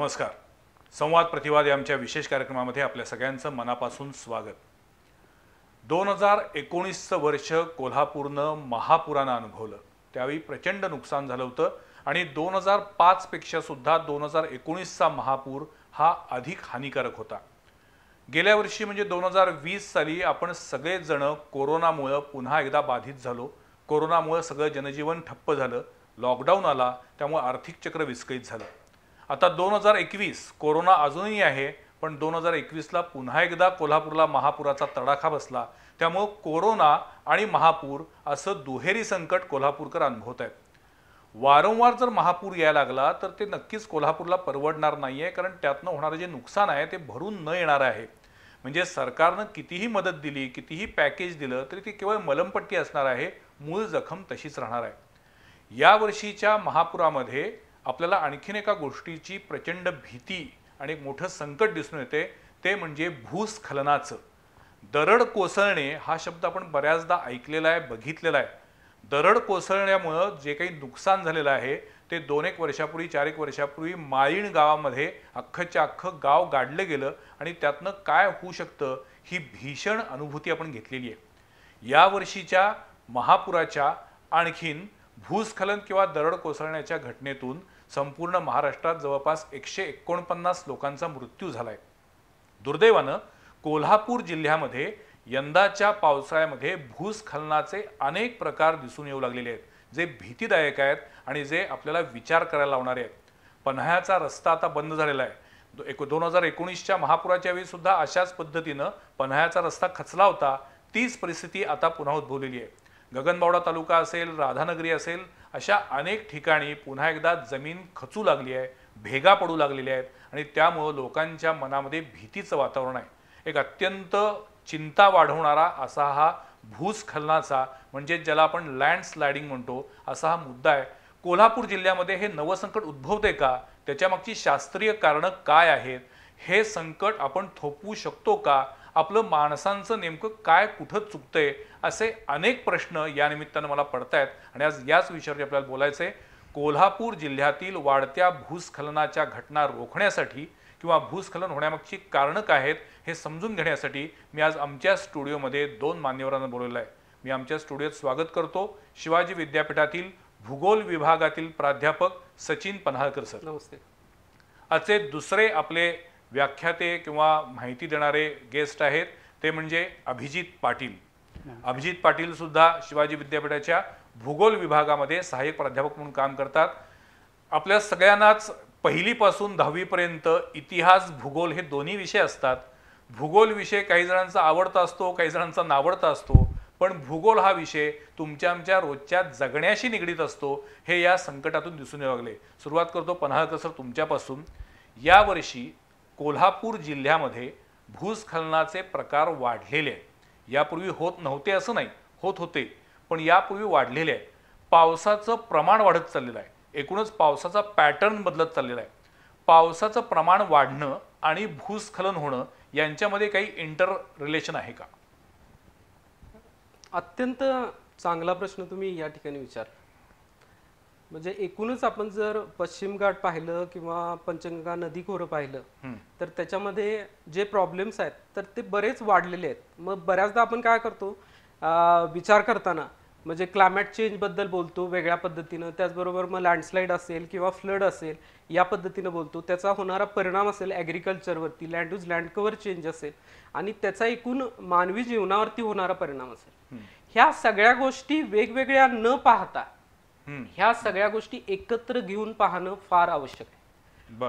नमस्कार संवाद प्रतिवाद या आमच्या विशेष कार्यक्रमामध्ये आपल्या सगळ्यांचं मनापासून स्वागत दोन हजार एकोणीसचं वर्ष कोल्हापूरनं महापुरानं अनुभवलं त्यावेळी प्रचंड नुकसान झालं होतं आणि दोन हजार पाचपेक्षा सुद्धा दोन हजार एकोणीसचा महापूर हा अधिक हानिकारक होता गेल्या वर्षी म्हणजे दोन हजार वीस साली आपण सगळेजण कोरोनामुळं पुन्हा एकदा बाधित झालो कोरोनामुळं सगळं जनजीवन ठप्प झालं लॉकडाऊन आला त्यामुळे आर्थिक चक्र विस्कळीत झालं आता दोन हजार एकवीस कोरोना अजूनही आहे पण दोन हजार एकवीसला पुन्हा एकदा कोल्हापूरला महापुराचा तडाखा बसला त्यामुळं कोरोना आणि महापूर असं दुहेरी संकट कोल्हापूरकर अनुभवत आहेत वारंवार जर महापूर यायला लागला तर ते नक्कीच कोल्हापूरला परवडणार नाही आहे कारण त्यातनं होणारं जे नुकसान आहे ते भरून न येणार आहे म्हणजे सरकारनं कितीही मदत दिली कितीही पॅकेज दिलं तरी ती केवळ मलमपट्टी असणार आहे मूळ जखम तशीच राहणार आहे यावर्षीच्या महापुरामध्ये आपल्याला आणखीन एका गोष्टीची प्रचंड भीती आणि एक मोठं संकट दिसून येते ते म्हणजे भूस्खलनाचं दरड कोसळणे हा शब्द आपण बऱ्याचदा ऐकलेला आहे बघितलेला आहे दरड कोसळण्यामुळं जे काही नुकसान झालेलं आहे ते दोन एक वर्षापूर्वी चार एक वर्षापूर्वी माळीण गावामध्ये अख्खच्या अख्खं गाव गाडलं गेलं आणि त्यातनं काय होऊ शकतं ही भीषण अनुभूती आपण घेतलेली आहे यावर्षीच्या महापुराच्या आणखीन भूस्खलन किंवा दरड कोसळण्याच्या घटनेतून संपूर्ण महाराष्ट्रात जवळपास एकशे एकोणपन्नास लोकांचा मृत्यू झालाय दुर्दैवानं कोल्हापूर जिल्ह्यामध्ये यंदाच्या पावसाळ्यामध्ये भूस्खलनाचे अनेक प्रकार दिसून येऊ लागलेले आहेत जे भीतीदायक आहेत आणि जे आपल्याला विचार करायला लावणारे आहेत पन्हाळ्याचा रस्ता आता बंद झालेला आहे एक दोन हजार एकोणीसच्या महापुराच्या वेळी सुद्धा अशाच पद्धतीनं पन्हाळ्याचा रस्ता खचला होता तीच परिस्थिती आता पुन्हा उद्भवलेली आहे गगनबावडा तालुका असेल राधानगरी असेल अशा अनेक ठिकाणी पुन्हा एकदा जमीन खचू लागली आहे भेगा पडू लागलेल्या आहेत आणि त्यामुळं लोकांच्या मनामध्ये भीतीचं वातावरण आहे एक अत्यंत चिंता वाढवणारा असा हा भूस्खलनाचा म्हणजे ज्याला आपण लँडस्लायडिंग म्हणतो असा हा मुद्दा आहे कोल्हापूर जिल्ह्यामध्ये हे नवसंकट उद्भवते का त्याच्यामागची शास्त्रीय कारणं काय आहेत हे संकट आपण थोपवू शकतो का आपलं माणसांचं नेमकं काय कुठं चुकतंय असे अनेक प्रश्न या निमित्तानं मला पडतायत आणि आज याच विषयावरती आपल्याला बोलायचं आहे कोल्हापूर जिल्ह्यातील वाढत्या भूस्खलनाच्या घटना रोखण्यासाठी किंवा भूस्खलन होण्यामागची कारणं काय आहेत हे समजून घेण्यासाठी मी आज आमच्या स्टुडिओमध्ये दोन मान्यवरांना बोलवलं आहे मी आमच्या स्टुडिओत स्वागत करतो शिवाजी विद्यापीठातील भूगोल विभागातील प्राध्यापक सचिन पन्हाळकर सर नमस्ते असे दुसरे आपले व्याख्याते किंवा माहिती देणारे गेस्ट आहेत ते म्हणजे अभिजित पाटील अभिजित पाटील सुद्धा शिवाजी विद्यापीठाच्या भूगोल विभागामध्ये सहाय्यक प्राध्यापक म्हणून काम करतात आपल्या सगळ्यांनाच पहिलीपासून दहावीपर्यंत इतिहास भूगोल हे दोन्ही विषय असतात भूगोल विषय काही जणांचा आवडता असतो काही जणांचा नावडता असतो पण भूगोल हा विषय तुमच्या आमच्या रोजच्या जगण्याशी निगडीत असतो हे या संकटातून दिसून येऊ लागले सुरुवात करतो पन्हाळकर सर तुमच्यापासून यावर्षी कोल्हापूर जिल्ह्यामध्ये भूस्खलनाचे प्रकार वाढलेले आहेत यापूर्वी होत नव्हते असं नाही होत होते पण यापूर्वी वाढलेले आहे पावसाचं प्रमाण वाढत चाललेलं आहे एकूणच पावसाचा पॅटर्न बदलत चाललेला आहे पावसाचं प्रमाण वाढणं आणि भूस्खलन होणं यांच्यामध्ये काही इंटर रिलेशन आहे का अत्यंत चांगला प्रश्न तुम्ही या ठिकाणी विचार म्हणजे एकूणच आपण जर पश्चिम घाट पाहिलं किंवा पंचगंगा नदी खोरं पाहिलं तर त्याच्यामध्ये जे प्रॉब्लेम्स आहेत तर ते बरेच वाढलेले आहेत मग बऱ्याचदा आपण काय करतो विचार करताना म्हणजे क्लायमॅट बद्दल बोलतो वेगळ्या पद्धतीनं त्याचबरोबर मग लँडस्लाईड असेल किंवा फ्लड असेल या पद्धतीनं बोलतो त्याचा होणारा परिणाम असेल ॲग्रिकल्चरवरती land use land cover change असेल आणि त्याचा एकूण मानवी जीवनावरती होणारा परिणाम असेल ह्या सगळ्या गोष्टी वेगवेगळ्या न पाहता ह्या सगळ्या गोष्टी एकत्र घेऊन पाहणं फार आवश्यक आहे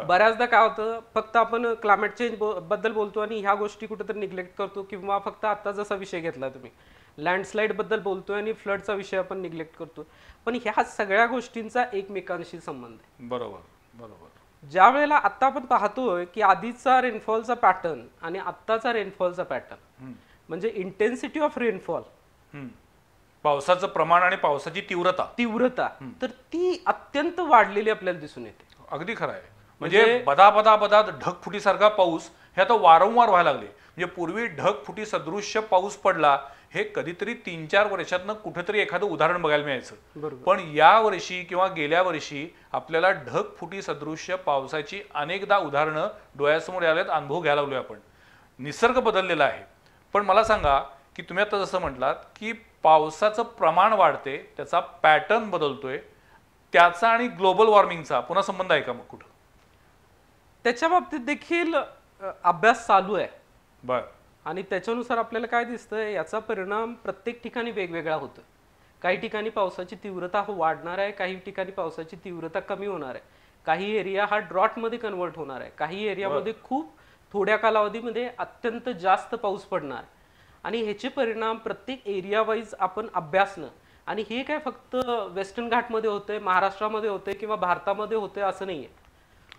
बऱ्याचदा काय होतं फक्त आपण क्लायमेट चेंज बद्दल बोलतो आणि ह्या गोष्टी कुठेतरी निग्लेक्ट करतो किंवा फक्त आता जसा विषय घेतला तुम्ही लँडस्लाईड बद्दल बोलतोय आणि फ्लडचा विषय आपण निग्लेक्ट करतो पण ह्या सगळ्या गोष्टींचा एकमेकांशी संबंध आहे बरोबर बरोबर ज्या वेळेला आता आपण पाहतोय की आधीचा रेनफॉलचा पॅटर्न आणि आत्ताचा रेनफॉलचा पॅटर्न म्हणजे इंटेन्सिटी ऑफ रेनफॉल पावसाचं प्रमाण आणि पावसाची तीव्रता तीव्रता तर ती अत्यंत वाढलेली आपल्याला दिसून येते अगदी खरं आहे म्हणजे, म्हणजे बदा बदा बदा ढगफुटीसारखा पाऊस हे आता वारंवार व्हायला लागले म्हणजे पूर्वी ढगफुटी सदृश्य पाऊस पडला हे कधीतरी तीन चार वर्षातनं कुठेतरी एखादं उदाहरण बघायला मिळायचं पण या वर्षी किंवा गेल्या वर्षी आपल्याला ढगफुटी सदृश्य पावसाची अनेकदा उदाहरणं डोळ्यासमोर यावेत अनुभव घ्यायला लागलोय आपण निसर्ग बदललेला आहे पण मला सांगा की तुम्ही आता जसं म्हटलात की पावसाचं प्रमाण वाढते त्याचा पॅटर्न बदलतोय त्याचा आणि ग्लोबल वॉर्मिंगचा पुन्हा संबंध आहे का मग कुठं त्याच्या बाबतीत देखील अभ्यास चालू आहे बर आणि त्याच्यानुसार आपल्याला काय दिसतं याचा परिणाम प्रत्येक ठिकाणी वेगवेगळा होतो काही ठिकाणी पावसाची तीव्रता हो, वाढणार आहे काही ठिकाणी पावसाची तीव्रता कमी होणार आहे काही एरिया हा ड्रॉट मध्ये कन्वर्ट होणार आहे काही एरियामध्ये खूप थोड्या कालावधीमध्ये अत्यंत जास्त पाऊस पडणार आहे आणि ह्याचे परिणाम प्रत्येक एरिया वाईज आपण अभ्यासणं आणि हे काय फक्त वेस्टर्न घाटमध्ये होते महाराष्ट्रामध्ये होते किंवा भारतामध्ये होते असं नाहीये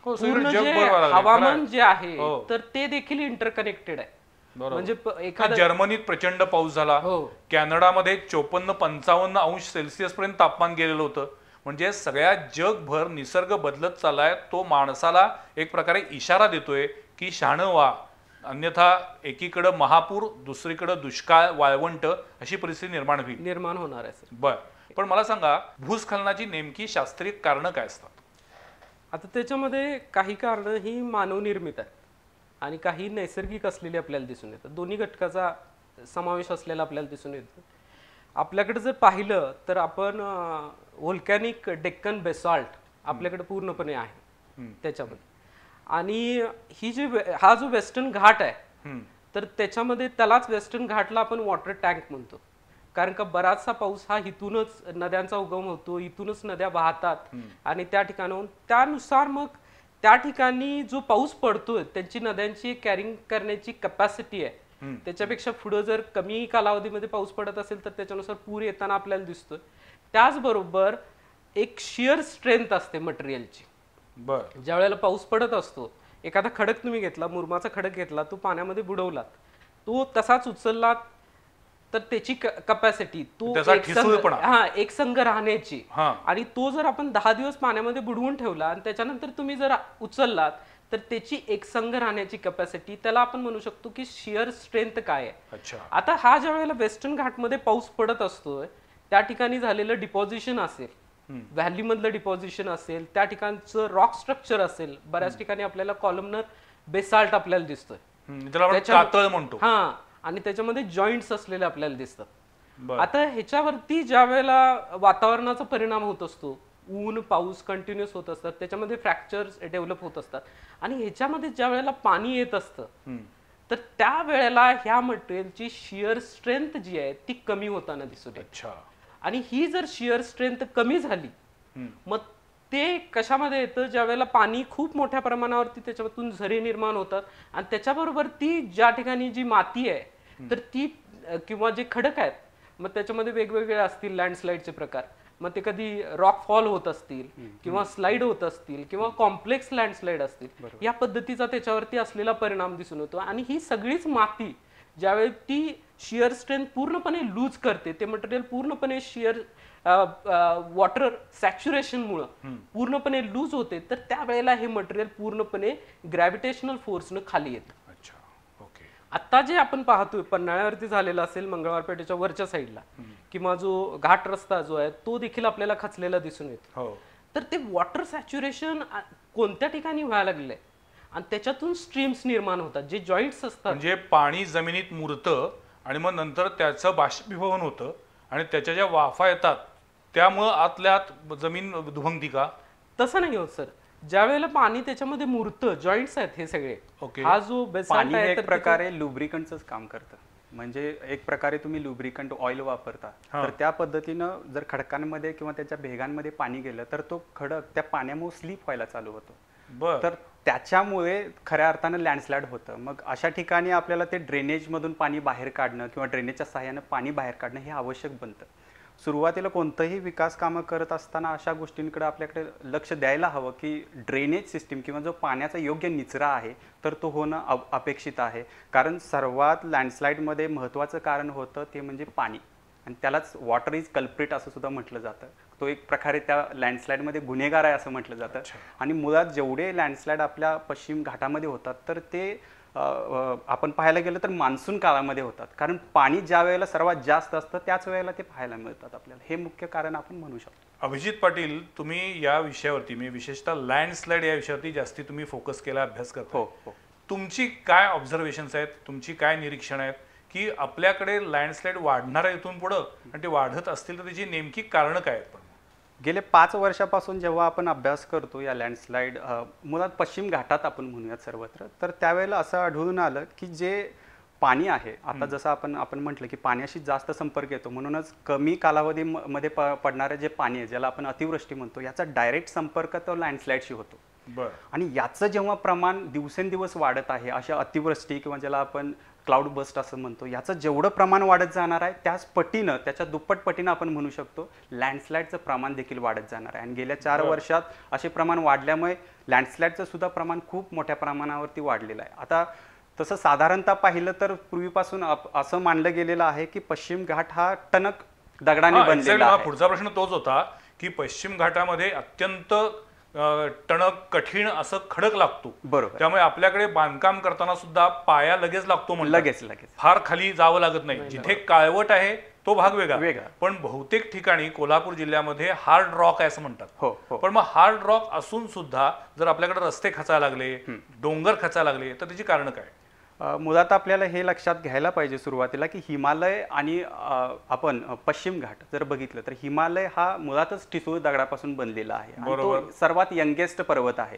हो, पूर्ण जे हवामान जे आहे हो. तर ते देखील इंटरकनेक्टेड आहे म्हणजे एखाद्या जर्मनीत प्रचंड पाऊस झाला हो कॅनडामध्ये चोपन्न पंचावन्न अंश सेल्सिअस पर्यंत तापमान गेलेलं होतं म्हणजे सगळ्या जगभर निसर्ग बदलत चाललाय तो माणसाला एक प्रकारे इशारा देतोय की शहाणं अन्यथा एकीकडं महापूर दुसरीकडं दुष्काळ वाळवंट अशी परिस्थिती निर्माण होईल निर्माण होणार आहे सर पण मला सांगा भूस्खलनाची नेमकी शास्त्रीय कारणं काय असतात आता त्याच्यामध्ये काही कारणं ही मानवनिर्मित आहेत आणि काही नैसर्गिक असलेली आपल्याला दिसून येतात दोन्ही घटकाचा समावेश असलेला आपल्याला दिसून येतो आपल्याकडे जर पाहिलं तर आपण व्होल्कॅनिक डेक्कन बेसॉल्ट आपल्याकडे पूर्णपणे आहे त्याच्यामध्ये आणि ही जी हा जो वेस्टर्न घाट आहे तर त्याच्यामध्ये त्यालाच वेस्टर्न घाटला आपण वॉटर टँक म्हणतो कारण का बराचसा पाऊस हा इथूनच नद्यांचा उगम होतो इथूनच नद्या वाहतात आणि त्या ठिकाणाहून त्यानुसार मग त्या ठिकाणी जो पाऊस पडतोय त्यांची नद्यांची कॅरिंग करण्याची कपॅसिटी आहे त्याच्यापेक्षा पुढे जर कमी कालावधीमध्ये पाऊस पडत असेल तर त्याच्यानुसार पूर येताना आपल्याला दिसतोय त्याचबरोबर एक शिअर स्ट्रेंथ असते मटेरियलची बर ज्या वेळेला पाऊस पडत असतो एखादा खडक तुम्ही घेतला मुरमाचा खडक घेतला तो पाण्यामध्ये बुडवलात तो तसाच उचलला तर त्याची कपॅसिटी तो हा एक संघ राहण्याची आणि तो जर आपण दहा दिवस पाण्यामध्ये बुडवून ठेवला आणि त्याच्यानंतर तुम्ही जर उचललात तर त्याची एक संघ राहण्याची कपॅसिटी त्याला आपण म्हणू शकतो की शिअर स्ट्रेंथ काय आहे आता हा ज्या वेळेला वेस्टर्न घाटमध्ये पाऊस पडत असतोय त्या ठिकाणी झालेलं डिपॉझिशन असेल मधलं डिपॉझिशन असेल त्या ठिकाणचं रॉक स्ट्रक्चर असेल बऱ्याच ठिकाणी आपल्याला कॉलमनर बेसाल्ट आपल्याला दिसतोय म्हणतो हा आणि त्याच्यामध्ये जॉईंट असलेले आपल्याला दिसतात आता ह्याच्यावरती ज्या वेळेला वातावरणाचा परिणाम होत असतो ऊन पाऊस कंटिन्युअस होत असतात त्याच्यामध्ये फ्रॅक्चर डेव्हलप होत असतात आणि ह्याच्यामध्ये ज्या वेळेला पाणी येत असतं तर त्या वेळेला ह्या मटेरियलची शिअर स्ट्रेंथ जी आहे ती कमी होताना दिसून अच्छा आणि ही जर शिअर स्ट्रेंथ कमी झाली मग ते कशामध्ये येतं ज्या वेळेला पाणी खूप मोठ्या प्रमाणावरती त्याच्यामधून झरे निर्माण होतात आणि त्याच्याबरोबर ती ज्या ठिकाणी जी माती आहे तर ती किंवा जे खडक आहेत मग त्याच्यामध्ये वेगवेगळे असतील लँडस्लाईडचे प्रकार मग ते कधी रॉक फॉल होत असतील किंवा स्लाइड होत असतील किंवा कॉम्प्लेक्स लँडस्लाईड असतील या पद्धतीचा त्याच्यावरती असलेला परिणाम दिसून येतो आणि ही सगळीच माती ज्यावेळी ती शिअर स्ट्रेंथ पूर्णपणे लूज करते ते मटेरियल पूर्णपणे शिअर वॉटर सॅच्युरेशनमुळं पूर्णपणे लूज होते तर त्यावेळेला हे मटेरियल पूर्णपणे ग्रॅव्हिटेशनल फोर्सनं खाली येतं आता जे आपण पाहतोय पन्हाळ्यावरती झालेला असेल मंगळवार पेठेच्या वरच्या साईडला किंवा जो घाट रस्ता जो आहे तो देखील आपल्याला खचलेला दिसून येतो हो. तर ते वॉटर सॅच्युरेशन कोणत्या ठिकाणी व्हायला लागले आणि त्याच्यातून स्ट्रीम्स निर्माण होतात जे जॉईंट्स असतात म्हणजे पाणी जमिनीत मुरतं आणि मग नंतर त्याचं बाष्पीभवन होतं आणि त्याच्या ज्या वाफा येतात त्यामुळं आतल्या आत जमीन दुभंगती का तसं नाही होत सर ज्या वेळेला पाणी त्याच्यामध्ये मुरतं जॉईंट्स आहेत हे सगळे ओके हा जो पाणी एक प्रकारे लुब्रिकंट काम करतं म्हणजे एक प्रकारे तुम्ही लुब्रिकंट ऑइल वापरता तर त्या पद्धतीनं जर खडकांमध्ये किंवा त्याच्या भेगांमध्ये पाणी गेलं तर तो खडक त्या पाण्यामुळे स्लीप व्हायला चालू होतो तर त्याच्यामुळे खऱ्या अर्थानं लँडस्लाईड होतं मग अशा ठिकाणी आपल्याला ते ड्रेनेजमधून पाणी बाहेर काढणं किंवा ड्रेनेजच्या सहाय्यानं पाणी बाहेर काढणं हे आवश्यक बनतं सुरुवातीला कोणतंही विकास कामं करत असताना अशा गोष्टींकडे आपल्याकडे लक्ष द्यायला हवं की ड्रेनेज सिस्टीम किंवा जो पाण्याचा योग्य निचरा आहे तर तो होणं अपेक्षित आहे कारण सर्वात लँडस्लाईडमध्ये महत्त्वाचं कारण होतं ते म्हणजे पाणी आणि त्यालाच वॉटर इज कल्प्रिट असं सुद्धा म्हटलं जातं तो एक प्रकारे त्या लँडस्लाईडमध्ये गुन्हेगार आहे असं म्हटलं जातं आणि मुळात जेवढे लँडस्लाईड आपल्या पश्चिम घाटामध्ये होतात तर ते आपण पाहायला गेलं तर मान्सून काळामध्ये होतात कारण पाणी ज्या वेळेला सर्वात जास्त असतं त्याच वेळेला ते पाहायला मिळतात आपल्याला हे मुख्य कारण आपण म्हणू शकतो अभिजित पाटील तुम्ही या विषयावरती मी विशेषतः लँडस्लाईड या विषयावरती जास्ती तुम्ही फोकस केला अभ्यास करतो हो, हो. तुमची काय ऑब्झर्वेशन्स आहेत तुमची काय निरीक्षण आहेत की आपल्याकडे लँडस्लाईड वाढणार इथून पुढं आणि ते वाढत असतील तर त्याची नेमकी कारणं काय आहेत गेले पाच वर्षापासून जेव्हा आपण अभ्यास करतो या लँडस्लाईड मुळात पश्चिम घाटात आपण म्हणूयात सर्वत्र तर त्यावेळेला असं आढळून आलं की जे पाणी आहे आता जसं आपण आपण म्हटलं की पाण्याशी जास्त संपर्क येतो म्हणूनच कमी कालावधी मध्ये पडणारं जे पाणी आहे ज्याला आपण अतिवृष्टी म्हणतो याचा डायरेक्ट संपर्क तो लँडस्लाईडशी होतो आणि याचं जेव्हा प्रमाण दिवसेंदिवस वाढत आहे अशा अतिवृष्टी किंवा ज्याला आपण क्लाउड बस्ट असं म्हणतो याचं जेवढं प्रमाण वाढत जाणार आहे त्याच पटीनं त्याच्या दुप्पट पटीनं आपण म्हणू शकतो लँडस्लाईडचं प्रमाण देखील वाढत जाणार आहे आणि गेल्या चार वर्षात असे प्रमाण वाढल्यामुळे लँडस्लाईडचं सुद्धा प्रमाण खूप मोठ्या प्रमाणावरती वाढलेलं आहे आता तसं साधारणतः पाहिलं तर पूर्वीपासून असं मानलं गेलेलं आहे की पश्चिम घाट हा टणक दगडाने बनलेला पुढचा प्रश्न तोच होता की पश्चिम घाटामध्ये अत्यंत टणक कठीण असं खडक लागतो बरोबर त्यामुळे आपल्याकडे बांधकाम करताना सुद्धा पाया लगेच लागतो म्हणजे लगेच लगेच फार खाली जावं लागत नाही जिथे काळवट आहे तो भाग वेगळा वेगळा पण बहुतेक ठिकाणी कोल्हापूर जिल्ह्यामध्ये हार्ड रॉक आहे असं म्हणतात हो, हो पण मग हार्ड रॉक असून सुद्धा जर आपल्याकडे रस्ते खचायला लागले डोंगर खचायला लागले तर त्याची कारण काय मुळात आपल्याला हे लक्षात घ्यायला पाहिजे सुरुवातीला की हिमालय आणि आपण पश्चिम घाट जर बघितलं तर हिमालय हा मुळातच ठिसूळ दगडापासून बनलेला आहे तो सर्वात यंगेस्ट पर्वत आहे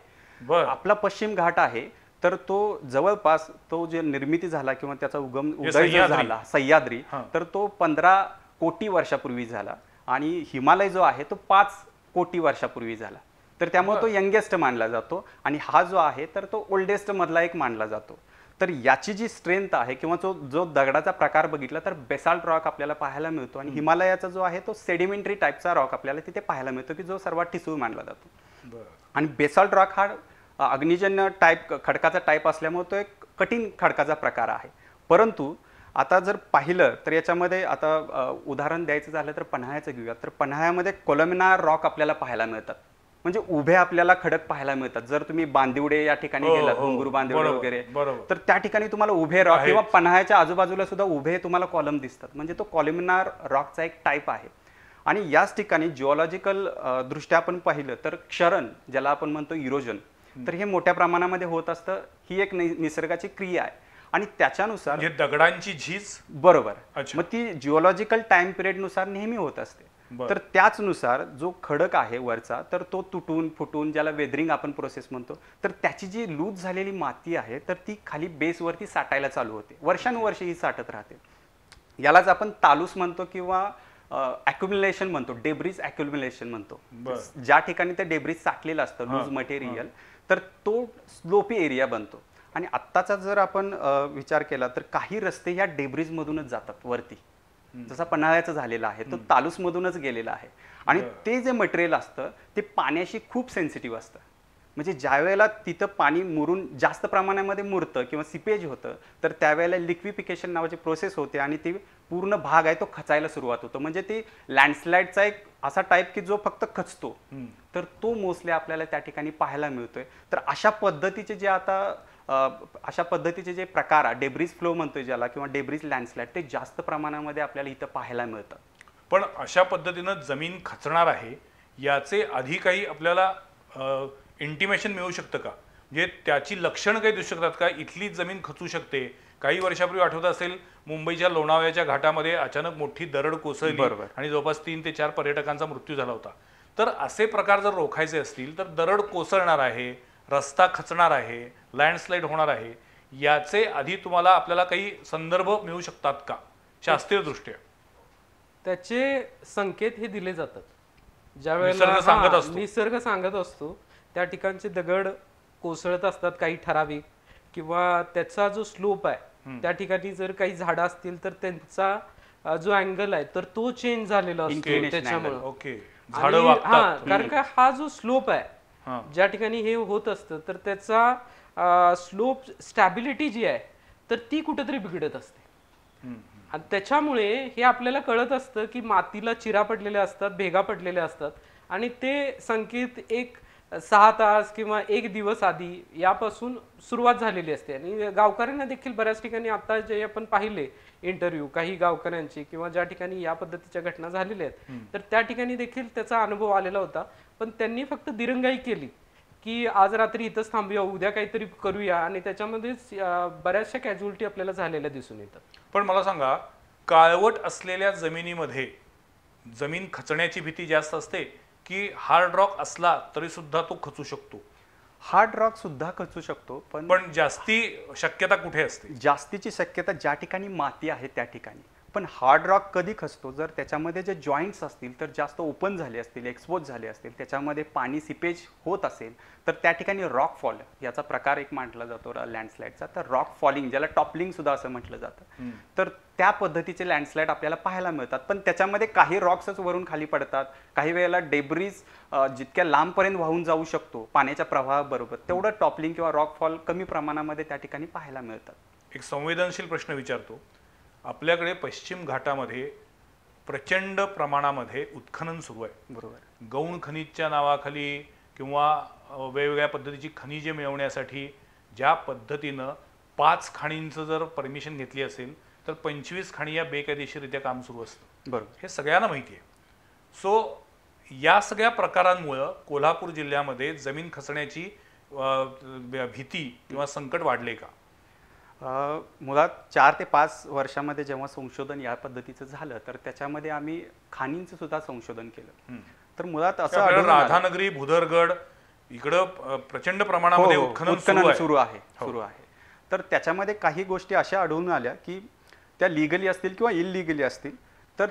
आपला पश्चिम घाट आहे तर तो जवळपास तो जे निर्मिती झाला किंवा त्याचा उगम उदय झाला सह्याद्री तर तो पंधरा कोटी वर्षापूर्वी झाला आणि हिमालय जो आहे तो पाच कोटी वर्षापूर्वी झाला तर त्यामुळे तो यंगेस्ट मानला जातो आणि हा जो आहे तर तो ओल्डेस्ट मधला एक मानला जातो तर याची जी स्ट्रेंथ आहे किंवा जो जो दगडाचा प्रकार बघितला तर बेसाल्ट रॉक आपल्याला पाहायला मिळतो आणि हिमालयाचा जो आहे तो सेडिमेंटरी टाईपचा रॉक आपल्याला तिथे पाहायला मिळतो की जो सर्वात ठिसूळ मानला जातो आणि बेसाल्ट रॉक हा अग्निजन्य टाईप खडकाचा टाईप असल्यामुळे तो एक कठीण खडकाचा प्रकार आहे परंतु आता जर पाहिलं तर याच्यामध्ये आता उदाहरण द्यायचं झालं तर पन्हाळ्याचं घेऊया तर पन्हाळ्यामध्ये कोलमिनार रॉक आपल्याला पाहायला मिळतात म्हणजे उभे आपल्याला खडक पाहायला मिळतात जर तुम्ही बांदिवडे या ठिकाणी हो, गेलात हो, बांदिवडे वगैरे तर त्या ठिकाणी तुम्हाला उभे रॉक किंवा पन्हाळ्याच्या आजूबाजूला सुद्धा उभे तुम्हाला कॉलम दिसतात म्हणजे तो कॉलमिनार रॉकचा एक टाईप आहे आणि याच ठिकाणी जिओलॉजिकल दृष्ट्या आपण पाहिलं तर क्षरण ज्याला आपण म्हणतो इरोजन तर हे मोठ्या प्रमाणामध्ये होत असतं ही एक निसर्गाची क्रिया आहे आणि त्याच्यानुसार म्हणजे दगडांची झीज बरोबर मग ती जिओलॉजिकल टाइम नुसार नेहमी होत असते तर त्याचनुसार जो खडक आहे वरचा तर तो तुटून फुटून ज्याला वेदरिंग आपण प्रोसेस म्हणतो तर त्याची जी लूज झालेली माती आहे तर ती खाली बेसवरती साठायला चालू होते वर्षानुवर्ष ही साठत राहते यालाच आपण तालूस म्हणतो किंवा अॅक्युम्युलेशन म्हणतो डेब्रिज अॅक्युम्युलेशन म्हणतो ज्या ठिकाणी ते डेब्रिज साठलेलं असतं लूज मटेरियल तर तो स्लोपी एरिया बनतो आणि आत्ताचा जर आपण विचार केला तर काही रस्ते या डेब्रिजमधूनच जातात वरती जसा पन्हाळ्याचा झालेला आहे तो तालुसमधूनच गेलेला आहे आणि ते जे मटेरियल असतं ते पाण्याशी खूप सेन्सिटिव्ह असतं म्हणजे ज्या वेळेला तिथं पाणी मुरून जास्त प्रमाणामध्ये मुरतं किंवा सिपेज होतं तर त्यावेळेला लिक्विफिकेशन नावाची प्रोसेस होते आणि ती पूर्ण भाग आहे तो खचायला सुरुवात होतो म्हणजे ती लँडस्लाईडचा एक असा टाईप की जो फक्त खचतो तर तो मोस्टली आपल्याला त्या ठिकाणी पाहायला मिळतोय तर अशा पद्धतीचे जे आता अशा पद्धतीचे जे प्रकार डेब्रिज फ्लो म्हणतो ज्याला किंवा डेब्रिज लँडस्लाइड ते जास्त प्रमाणामध्ये आपल्याला इथं पाहायला मिळतं पण अशा पद्धतीनं जमीन खचणार आहे याचे आधी काही आपल्याला इंटिमेशन मिळू शकतं का म्हणजे त्याची लक्षणं काही दिसू शकतात का इथली जमीन खचू शकते काही वर्षापूर्वी आठवत असेल मुंबईच्या लोणावळ्याच्या घाटामध्ये अचानक मोठी दरड कोसळली आणि जवळपास तीन ते चार पर्यटकांचा मृत्यू झाला होता तर असे प्रकार जर रोखायचे असतील तर दरड कोसळणार आहे रस्ता खचणार आहे लँडस्लाईड होणार आहे याचे आधी तुम्हाला आपल्याला काही संदर्भ मिळू शकतात का शास्त्रीय दृष्ट्या त्याचे संकेत हे दिले जातात ज्या वेळेला असतो निसर्ग सांगत असतो त्या ठिकाणचे दगड कोसळत असतात काही ठराविक किंवा त्याचा जो स्लोप आहे त्या ठिकाणी जर काही झाड असतील तर त्यांचा जो अँगल आहे तर तो चेंज झालेला असतो त्याच्यामुळे कारण का हा जो स्लोप आहे ज्या ठिकाणी हे होत असतं तर त्याचा स्लोप स्टॅबिलिटी जी आहे तर ती कुठेतरी बिघडत असते आणि त्याच्यामुळे हे आपल्याला कळत असतं की मातीला चिरा पडलेल्या असतात भेगा पडलेल्या असतात आणि ते संकेत एक सहा तास किंवा एक दिवस आधी यापासून सुरुवात झालेली असते आणि गावकऱ्यांना देखील बऱ्याच ठिकाणी आता जे आपण पाहिले इंटरव्ह्यू काही गावकऱ्यांचे किंवा ज्या ठिकाणी या पद्धतीच्या घटना झालेल्या आहेत तर त्या ठिकाणी देखील त्याचा अनुभव आलेला होता पण त्यांनी फक्त दिरंगाई केली की आज रात्री इथंच थांबूया उद्या काहीतरी करूया आणि त्याच्यामध्येच बऱ्याचशा कॅज्युअलिटी आपल्याला झालेल्या दिसून येतात पण मला सांगा काळवट असलेल्या जमिनीमध्ये जमीन खचण्याची भीती जास्त असते की हार्ड रॉक असला तरी सुद्धा तो खचू शकतो हार्ड रॉक सुद्धा खचू शकतो पण पण जास्ती शक्यता कुठे असते जास्तीची शक्यता ज्या ठिकाणी माती आहे त्या ठिकाणी पण हार्ड रॉक कधी खसतो जर त्याच्यामध्ये जे जॉईंट्स असतील तर जास्त ओपन झाले असतील एक्सपोज झाले असतील त्याच्यामध्ये पाणी सिपेज होत असेल तर त्या ठिकाणी रॉक फॉल याचा प्रकार एक मांडला जातो लँडस्लाईडचा तर रॉक फॉलिंग ज्याला टॉपलिंग सुद्धा असं म्हटलं जातं तर त्या पद्धतीचे लँडस्लाईड आपल्याला पाहायला मिळतात पण त्याच्यामध्ये काही रॉक्सच वरून खाली पडतात काही वेळेला डेब्रीज जितक्या लांबपर्यंत वाहून जाऊ शकतो पाण्याच्या प्रवाहाबरोबर तेवढं टॉपलिंग किंवा रॉक फॉल कमी प्रमाणामध्ये त्या ठिकाणी पाहायला मिळतात एक संवेदनशील प्रश्न विचारतो आपल्याकडे पश्चिम घाटामध्ये प्रचंड प्रमाणामध्ये उत्खनन सुरू आहे बरोबर गौण खनिजच्या नावाखाली किंवा वेगवेगळ्या पद्धतीची खनिजे मिळवण्यासाठी ज्या पद्धतीनं पाच खाणींचं जर परमिशन घेतली असेल तर पंचवीस खाणी या बेकायदेशीररित्या काम सुरू असतं बरोबर हे सगळ्यांना माहिती आहे सो या सगळ्या प्रकारांमुळं कोल्हापूर जिल्ह्यामध्ये जमीन खचण्याची भीती किंवा संकट वाढले का मुळात चार ते पाच वर्षामध्ये जेव्हा संशोधन या पद्धतीचं झालं तर त्याच्यामध्ये आम्ही खाणींचं सुद्धा संशोधन केलं तर मुळात असं राधानगरी भुदरगड इकडं प्रचंड प्रमाणामध्ये हो, हो. उत्खनन सुरू आहे हो. सुरू आहे तर त्याच्यामध्ये काही गोष्टी अशा आढळून आल्या की त्या लिगली असतील किंवा इलिगली असतील तर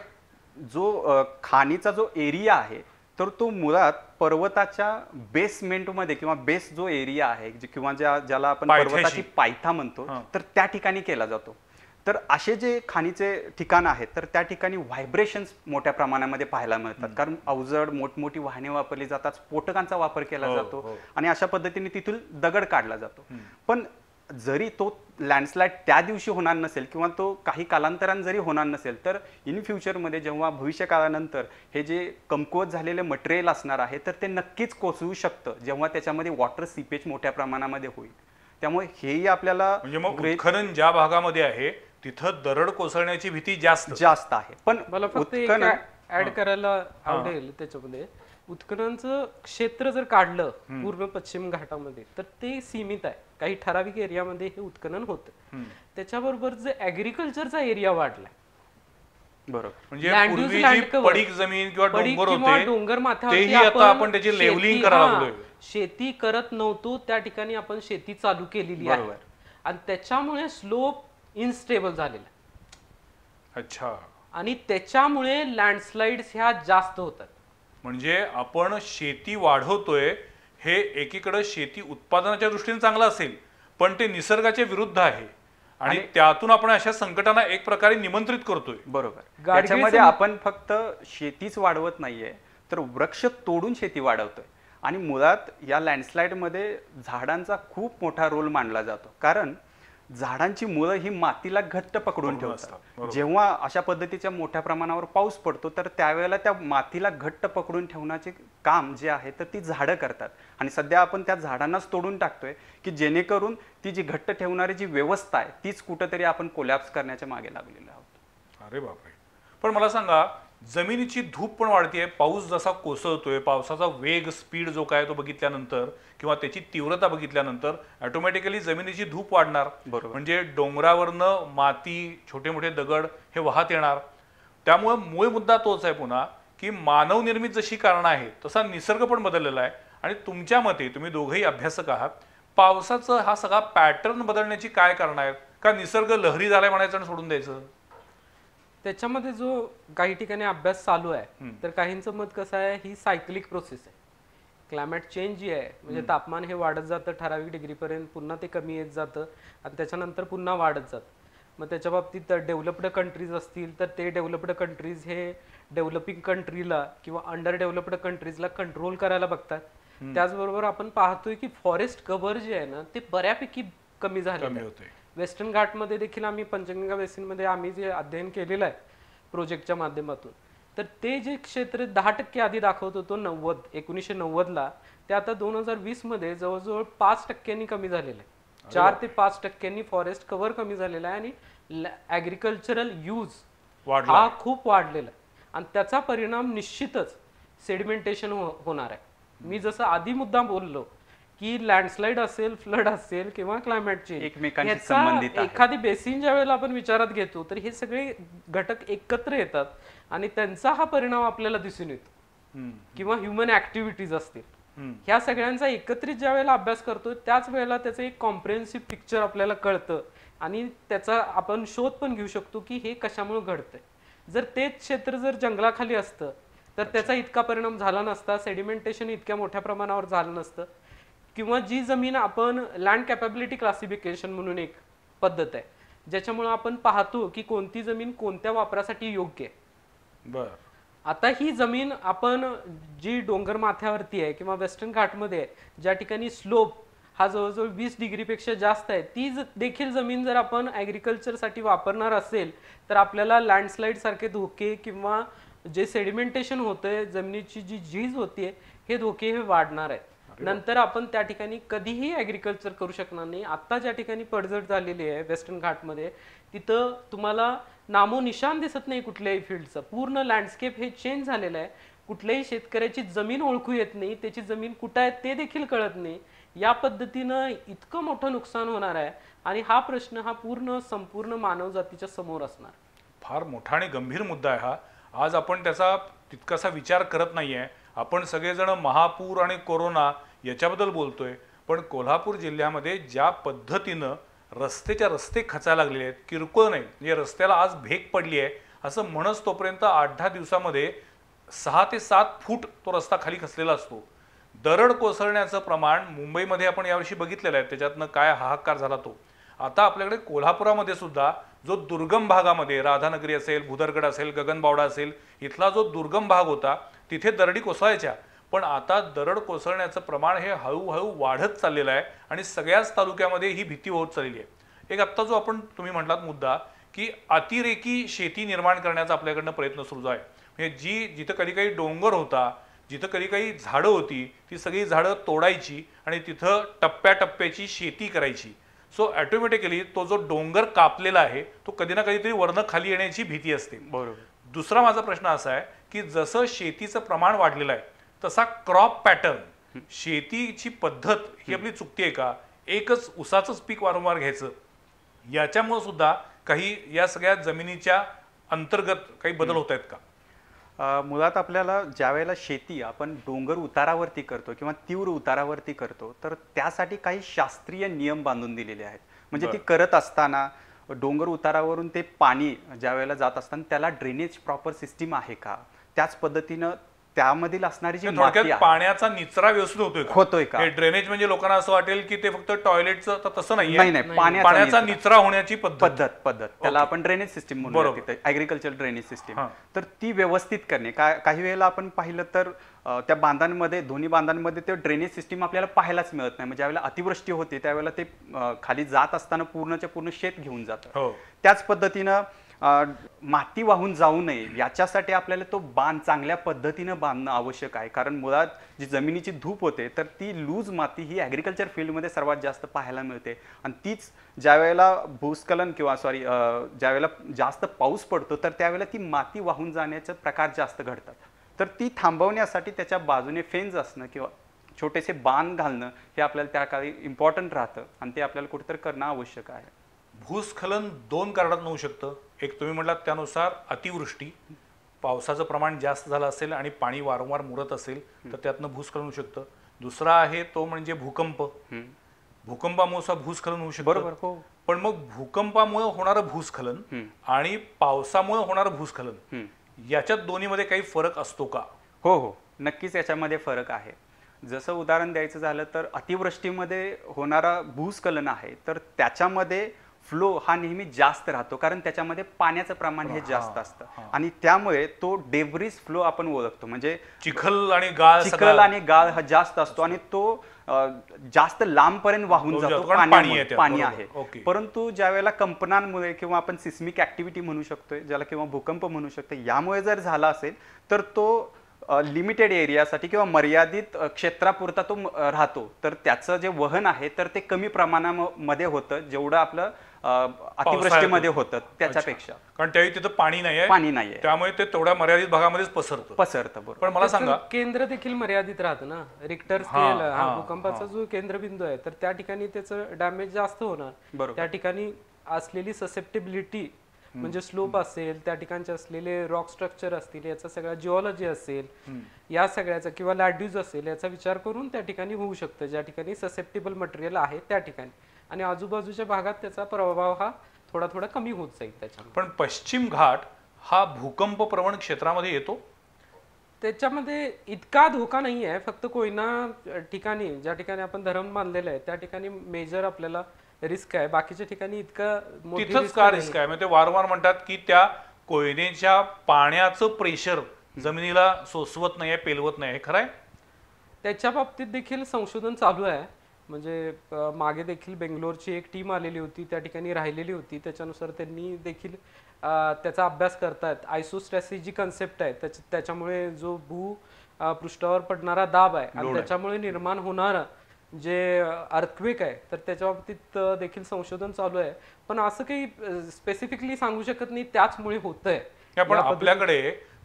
जो खाणीचा जो एरिया आहे तर तो मुळात पर्वताच्या बेसमेंटमध्ये किंवा बेस जो एरिया आहे किंवा ज्या ज्याला आपण पर्वताची पायथा म्हणतो तर त्या ठिकाणी केला जातो तर असे जे खाणीचे ठिकाण आहेत तर त्या ठिकाणी व्हायब्रेशन्स मोठ्या प्रमाणामध्ये पाहायला मिळतात कारण अवजड मोठमोठी वाहने वापरली जातात स्फोटकांचा वापर केला हो, जातो हो. आणि अशा पद्धतीने तिथून दगड काढला जातो पण जरी तो लँडस्लाईड त्या दिवशी होणार नसेल किंवा तो काही कालांतरान जरी होणार नसेल तर इन फ्युचरमध्ये जेव्हा भविष्यकाळानंतर हे जे कमकुवत झालेले मटेरियल असणार आहे तर ते नक्कीच कोसळू शकतं जेव्हा त्याच्यामध्ये वॉटर सीपेज मोठ्या प्रमाणामध्ये होईल त्यामुळे हेही आपल्याला म्हणजे मग उत्खनन ज्या भागामध्ये आहे तिथं दरड कोसळण्याची भीती जास्त जास्त आहे पण मला फक्त ऍड करायला आवडेल त्याच्यामध्ये उत्खननचं क्षेत्र जर काढलं पूर्व पश्चिम घाटामध्ये तर ते सीमित आहे काही ठराविक एरियामध्ये हे उत्खनन होतं त्याच्याबरोबर जर ऍग्रिकल्चरचा एरिया वाढलाय बरोबर म्हणजे जमीन डोंगर माथ्यावरती शेती करत नव्हतो त्या ठिकाणी आपण शेती चालू केलेली आहे आणि त्याच्यामुळे स्लोप इनस्टेबल झालेला अच्छा आणि त्याच्यामुळे लँडस्लाइड ह्या जास्त होतात म्हणजे आपण शेती वाढवतोय हे एकीकडं शेती उत्पादनाच्या दृष्टीने चांगलं असेल पण ते निसर्गाच्या विरुद्ध आहे आणि त्यातून आपण अशा संकटांना एक प्रकारे निमंत्रित करतोय बरोबर त्याच्यामध्ये आपण फक्त शेतीच वाढवत नाहीये तर वृक्ष तोडून शेती वाढवतोय आणि मुळात या लँडस्लाईडमध्ये झाडांचा खूप मोठा रोल मानला जातो कारण झाडांची मुळं ही मातीला घट्ट पकडून ठेवतात जेव्हा अशा पद्धतीच्या मोठ्या प्रमाणावर पाऊस पडतो तर त्यावेळेला त्या मातीला घट्ट पकडून ठेवण्याचे काम जे आहे तर ती झाडं करतात आणि सध्या आपण त्या झाडांनाच तोडून टाकतोय की जेणेकरून ती जी घट्ट ठेवणारी जी व्यवस्था आहे तीच कुठंतरी आपण कोलॅप्स करण्याच्या मागे लागलेलो आहोत अरे बापरे पण मला सांगा जमिनीची धूप पण वाढतेय पाऊस जसा कोसळतोय पावसाचा वेग स्पीड जो काय तो बघितल्यानंतर किंवा त्याची तीव्रता बघितल्यानंतर ऑटोमॅटिकली जमिनीची धूप वाढणार बरोबर म्हणजे डोंगरावरनं माती छोटे मोठे दगड हे वाहत येणार त्यामुळे मूळ मुद्दा तोच आहे पुन्हा की मानवनिर्मित जशी कारणं आहेत तसा निसर्ग पण बदललेला आहे आणि तुमच्या मते तुम्ही दोघंही अभ्यासक आहात पावसाचं हा सगळा पॅटर्न बदलण्याची काय कारण आहेत का निसर्ग लहरी झालाय म्हणायचं आणि सोडून द्यायचं त्याच्यामध्ये जो काही ठिकाणी अभ्यास चालू आहे तर काहींचं मत कसं आहे ही सायक्लिक प्रोसेस आहे क्लायमेट चेंज जी आहे म्हणजे तापमान हे वाढत जातं ठराविक डिग्रीपर्यंत पुन्हा ते कमी येत जातं आणि त्याच्यानंतर पुन्हा वाढत जातं मग त्याच्या बाबतीत डेव्हलप्ड कंट्रीज असतील तर ते डेव्हलप्ड कंट्रीज हे डेव्हलपिंग कंट्रीला किंवा अंडर डेव्हलप्ड कंट्रीजला कंट्रोल करायला बघतात त्याचबरोबर आपण पाहतोय की फॉरेस्ट कव्हर जे आहे ना ते बऱ्यापैकी कमी झालं वेस्टर्न घाटमध्ये देखील आम्ही पंचगंगा मध्ये आम्ही जे अध्ययन केलेलं आहे प्रोजेक्टच्या माध्यमातून तर ते जे क्षेत्र दहा टक्के आधी दाखवत होतो नव्वद एकोणीसशे ला ते आता दोन हजार वीसमध्ये जवळजवळ पाच टक्क्यांनी कमी झालेलं आहे चार ते पाच टक्क्यांनी फॉरेस्ट कव्हर कमी झालेला आहे आणि ॲग्रिकल्चरल यूज हा खूप वाढलेला आहे आणि त्याचा परिणाम निश्चितच सेडिमेंटेशन हो-, होणार आहे मी जसं आधी मुद्दा बोललो की लँडस्लाईड असेल फ्लड असेल किंवा क्लायमेट चेंज संबंधित एखादी बेसिन ज्या वेळेला आपण विचारात घेतो तर हे सगळे घटक एकत्र येतात आणि त्यांचा हा परिणाम आपल्याला दिसून येतो किंवा ह्युमन ऍक्टिव्हिटीज असतील ह्या सगळ्यांचा एकत्रित ज्या वेळेला अभ्यास करतो त्याच वेळेला त्याचं एक कॉम्प्रिहेन्सिव्ह पिक्चर आपल्याला कळतं आणि त्याचा आपण शोध पण घेऊ शकतो की हे कशामुळे घडतंय जर तेच क्षेत्र जर जंगलाखाली असतं तर त्याचा इतका परिणाम झाला नसता सेडिमेंटेशन इतक्या मोठ्या प्रमाणावर झालं नसतं किंवा जी जमीन आपण लँड कॅपॅबिलिटी क्लासिफिकेशन म्हणून एक पद्धत आहे ज्याच्यामुळे आपण पाहतो की कोणती जमीन कोणत्या वापरासाठी योग्य आहे बर आता ही जमीन आपण जी डोंगर माथ्यावरती आहे किंवा वेस्टर्न घाटमध्ये आहे ज्या ठिकाणी स्लोप हा जवळजवळ वीस डिग्रीपेक्षा जास्त आहे ती देखील जमीन जर आपण ॲग्रिकल्चरसाठी वापरणार असेल तर आपल्याला लँडस्लाईडसारखे धोके किंवा जे सेडिमेंटेशन होतं आहे जमिनीची जी झीज होती हे धोके हे वाढणार आहेत नंतर आपण त्या ठिकाणी कधीही ॲग्रिकल्चर करू शकणार नाही आता ज्या ठिकाणी पडझड झालेली आहे वेस्टर्न घाटमध्ये तिथं तुम्हाला नामोनिशान दिसत नाही कुठल्याही फील्डचं पूर्ण लँडस्केप हे चेंज झालेलं आहे कुठल्याही शेतकऱ्याची जमीन ओळखू येत नाही त्याची जमीन कुठं आहे ते देखील कळत नाही या पद्धतीनं इतकं मोठं नुकसान होणार आहे आणि हा प्रश्न हा पूर्ण संपूर्ण मानवजातीच्या समोर असणार फार मोठा आणि गंभीर मुद्दा आहे हा आज आपण त्याचा तितकासा विचार करत नाही आहे आपण सगळेजण महापूर आणि कोरोना याच्याबद्दल बोलतोय पण कोल्हापूर जिल्ह्यामध्ये ज्या पद्धतीनं रस्तेच्या रस्ते खचायला लागलेले आहेत किरकोळ नाही म्हणजे रस्त्याला आज भेक पडली आहे असं म्हणच तोपर्यंत आठ दहा दिवसामध्ये सहा ते सात फूट तो रस्ता खाली खचलेला असतो दरड कोसळण्याचं प्रमाण मुंबईमध्ये आपण यावर्षी बघितलेलं आहे त्याच्यातनं काय हाहाकार झाला तो आता आपल्याकडे कोल्हापुरामध्ये सुद्धा जो दुर्गम भागामध्ये राधानगरी असेल भुदरगड असेल गगनबावडा असेल इथला जो दुर्गम भाग होता तिथे दरडी कोसळायच्या पण आता दरड कोसळण्याचं प्रमाण हे हळूहळू वाढत चाललेलं आहे आणि सगळ्याच तालुक्यामध्ये ही भीती होत चाललेली आहे एक आत्ता जो आपण तुम्ही म्हटलात मुद्दा की अतिरेकी शेती निर्माण करण्याचा आपल्याकडनं प्रयत्न सुरू आहे म्हणजे जी जिथं कधी काही डोंगर होता जिथं कधी काही झाडं होती ती सगळी झाडं तोडायची आणि तिथं टप्प्याटप्प्याची शेती करायची सो ॲटोमॅटिकली तो जो डोंगर कापलेला आहे तो कधी ना कधीतरी वर्ण खाली येण्याची भीती असते बरोबर दुसरा माझा प्रश्न असा आहे की जसं शेतीचं प्रमाण वाढलेलं आहे तसा क्रॉप पॅटर्न शेतीची पद्धत ही आपली चुकती आहे का एकच उसाचंच पीक वारंवार घ्यायचं याच्यामुळे सुद्धा काही या सगळ्या जमिनीच्या अंतर्गत काही बदल होत आहेत का मुळात आपल्याला ज्या वेळेला शेती आपण डोंगर उतारावरती करतो किंवा तीव्र उतारावरती करतो तर त्यासाठी काही शास्त्रीय नियम बांधून दिलेले आहेत म्हणजे ती करत असताना डोंगर उतारावरून ते पाणी ज्या वेळेला जात असताना त्याला ड्रेनेज प्रॉपर सिस्टीम आहे का त्याच पद्धतीनं त्यामधील असणारी जी पाण्याचा निचरा व्यवस्थित होतोय होतोय का ड्रेनेज म्हणजे लोकांना असं वाटेल की ते फक्त टॉयलेटचं तर तसं नाही नाही पाण्याचा निचरा होण्याची पद्धत पद्धत त्याला आपण drainage system agriculture drainage system तर ती व्यवस्थित करणे काही वेळेला आपण पाहिलं तर त्या बांधांमध्ये दोन्ही बांधांमध्ये ते ड्रेनेज सिस्टीम आपल्याला पाहायलाच मिळत नाही म्हणजे ज्यावेळेला अतिवृष्टी होते त्यावेळेला ते खाली जात असताना पूर्णच्या पूर्ण शेत घेऊन जात हो. त्याच पद्धतीनं माती वाहून जाऊ नये याच्यासाठी आपल्याला तो बांध चांगल्या पद्धतीनं बांधणं आवश्यक आहे कारण मुळात जी जमिनीची धूप होते तर ती लूज माती ही ॲग्रिकल्चर फील्डमध्ये सर्वात जास्त पाहायला मिळते आणि तीच ज्यावेळेला भूस्खलन किंवा सॉरी ज्यावेळेला जास्त पाऊस पडतो तर त्यावेळेला ती माती वाहून जाण्याचे प्रकार जास्त घडतात तर ती थांबवण्यासाठी त्याच्या बाजूने फेन्स असणं किंवा छोटेसे बांध घालणं हे आपल्याला त्या काळी इम्पॉर्टंट राहतं आणि ते आपल्याला कुठेतरी करणं आवश्यक आहे भूस्खलन दोन कारणात होऊ शकतं एक तुम्ही म्हटलात त्यानुसार अतिवृष्टी पावसाचं प्रमाण जास्त झालं असेल आणि पाणी वारंवार मुरत असेल तर त्यातनं भूस्खलन होऊ शकतं दुसरा आहे तो म्हणजे भूकंप भूकंपामुळे भूस्खलन होऊ शकतो हो. पण मग भूकंपामुळे होणारं भूस्खलन आणि पावसामुळे होणारं भूस्खलन याच्यात दोन्हीमध्ये काही फरक असतो का हो हो नक्कीच याच्यामध्ये फरक आहे जसं उदाहरण द्यायचं झालं तर अतिवृष्टीमध्ये होणारा भूस्खलन आहे तर त्याच्यामध्ये फ्लो हा नेहमी जास्त राहतो कारण त्याच्यामध्ये पाण्याचं प्रमाण हे जास्त असतं आणि त्यामुळे तो डेव्हरीज फ्लो आपण ओळखतो म्हणजे चिखल आणि गाळ चिखल आणि गाळ हा जास्त असतो आणि तो जास्त लांब पर्यंत वाहून जातो पाणी आहे परंतु ज्या वेळेला कंपनांमुळे किंवा आपण सिस्मिक ऍक्टिव्हिटी म्हणू शकतोय ज्याला किंवा भूकंप म्हणू शकतो यामुळे जर झाला असेल तर तो लिमिटेड एरियासाठी किंवा मर्यादित क्षेत्रापुरता तो राहतो तर त्याचं जे वहन आहे तर ते कमी प्रमाणामध्ये होतं जेवढं आपलं अतिवृष्टीमध्ये होतं त्याच्यापेक्षा कारण त्यावेळी तिथं पाणी नाहीये पाणी नाहीये त्यामुळे ते तेवढ्या मर्यादित भागामध्येच पसरतं पसरतं बरोबर पण मला सांगा केंद्र देखील मर्यादित राहतं ना रिक्टर स्केल भूकंपाचा जो केंद्रबिंदू आहे तर त्या ठिकाणी त्याचं डॅमेज जास्त होणार त्या ठिकाणी असलेली ससेप्टेबिलिटी म्हणजे स्लोप असेल त्या ठिकाणचे असलेले रॉक स्ट्रक्चर असतील याचा सगळ्या जिओलॉजी असेल या सगळ्याचा किंवा लॅड्यूज असेल याचा विचार करून त्या ठिकाणी होऊ शकतं ज्या ठिकाणी ससेप्टेबल मटेरियल आहे त्या ठिकाणी आणि आजूबाजूच्या भागात त्याचा प्रभाव हा थोडा थोडा कमी होत जाईल त्याच्या पण पश्चिम घाट हा भूकंप प्रवण क्षेत्रामध्ये येतो त्याच्यामध्ये इतका धोका नाही आहे फक्त कोयना ठिकाणी ज्या ठिकाणी आपण धरण बांधलेलं आहे त्या ठिकाणी मेजर आपल्याला रिस्क आहे बाकीच्या ठिकाणी इतकं तिथंच का रिस्क आहे म्हणजे वारंवार म्हणतात की त्या कोयनेच्या पाण्याचं प्रेशर जमिनीला सोसवत नाही पेलवत नाही हे खरं आहे त्याच्या बाबतीत देखील संशोधन चालू आहे म्हणजे मागे देखील बेंगलोरची एक टीम आलेली होती त्या ठिकाणी राहिलेली होती त्याच्यानुसार त्यांनी देखील त्याचा अभ्यास करतायत आयसोस्ट्रॅसी जी कन्सेप्ट आहे त्याच्यामुळे जो भू पृष्ठावर पडणारा दाब आहे आणि त्याच्यामुळे निर्माण होणार जे अर्थक्विक आहे तर त्याच्या बाबतीत देखील संशोधन चालू आहे पण असं काही स्पेसिफिकली सांगू शकत नाही त्याचमुळे होत आहे आपल्याकडे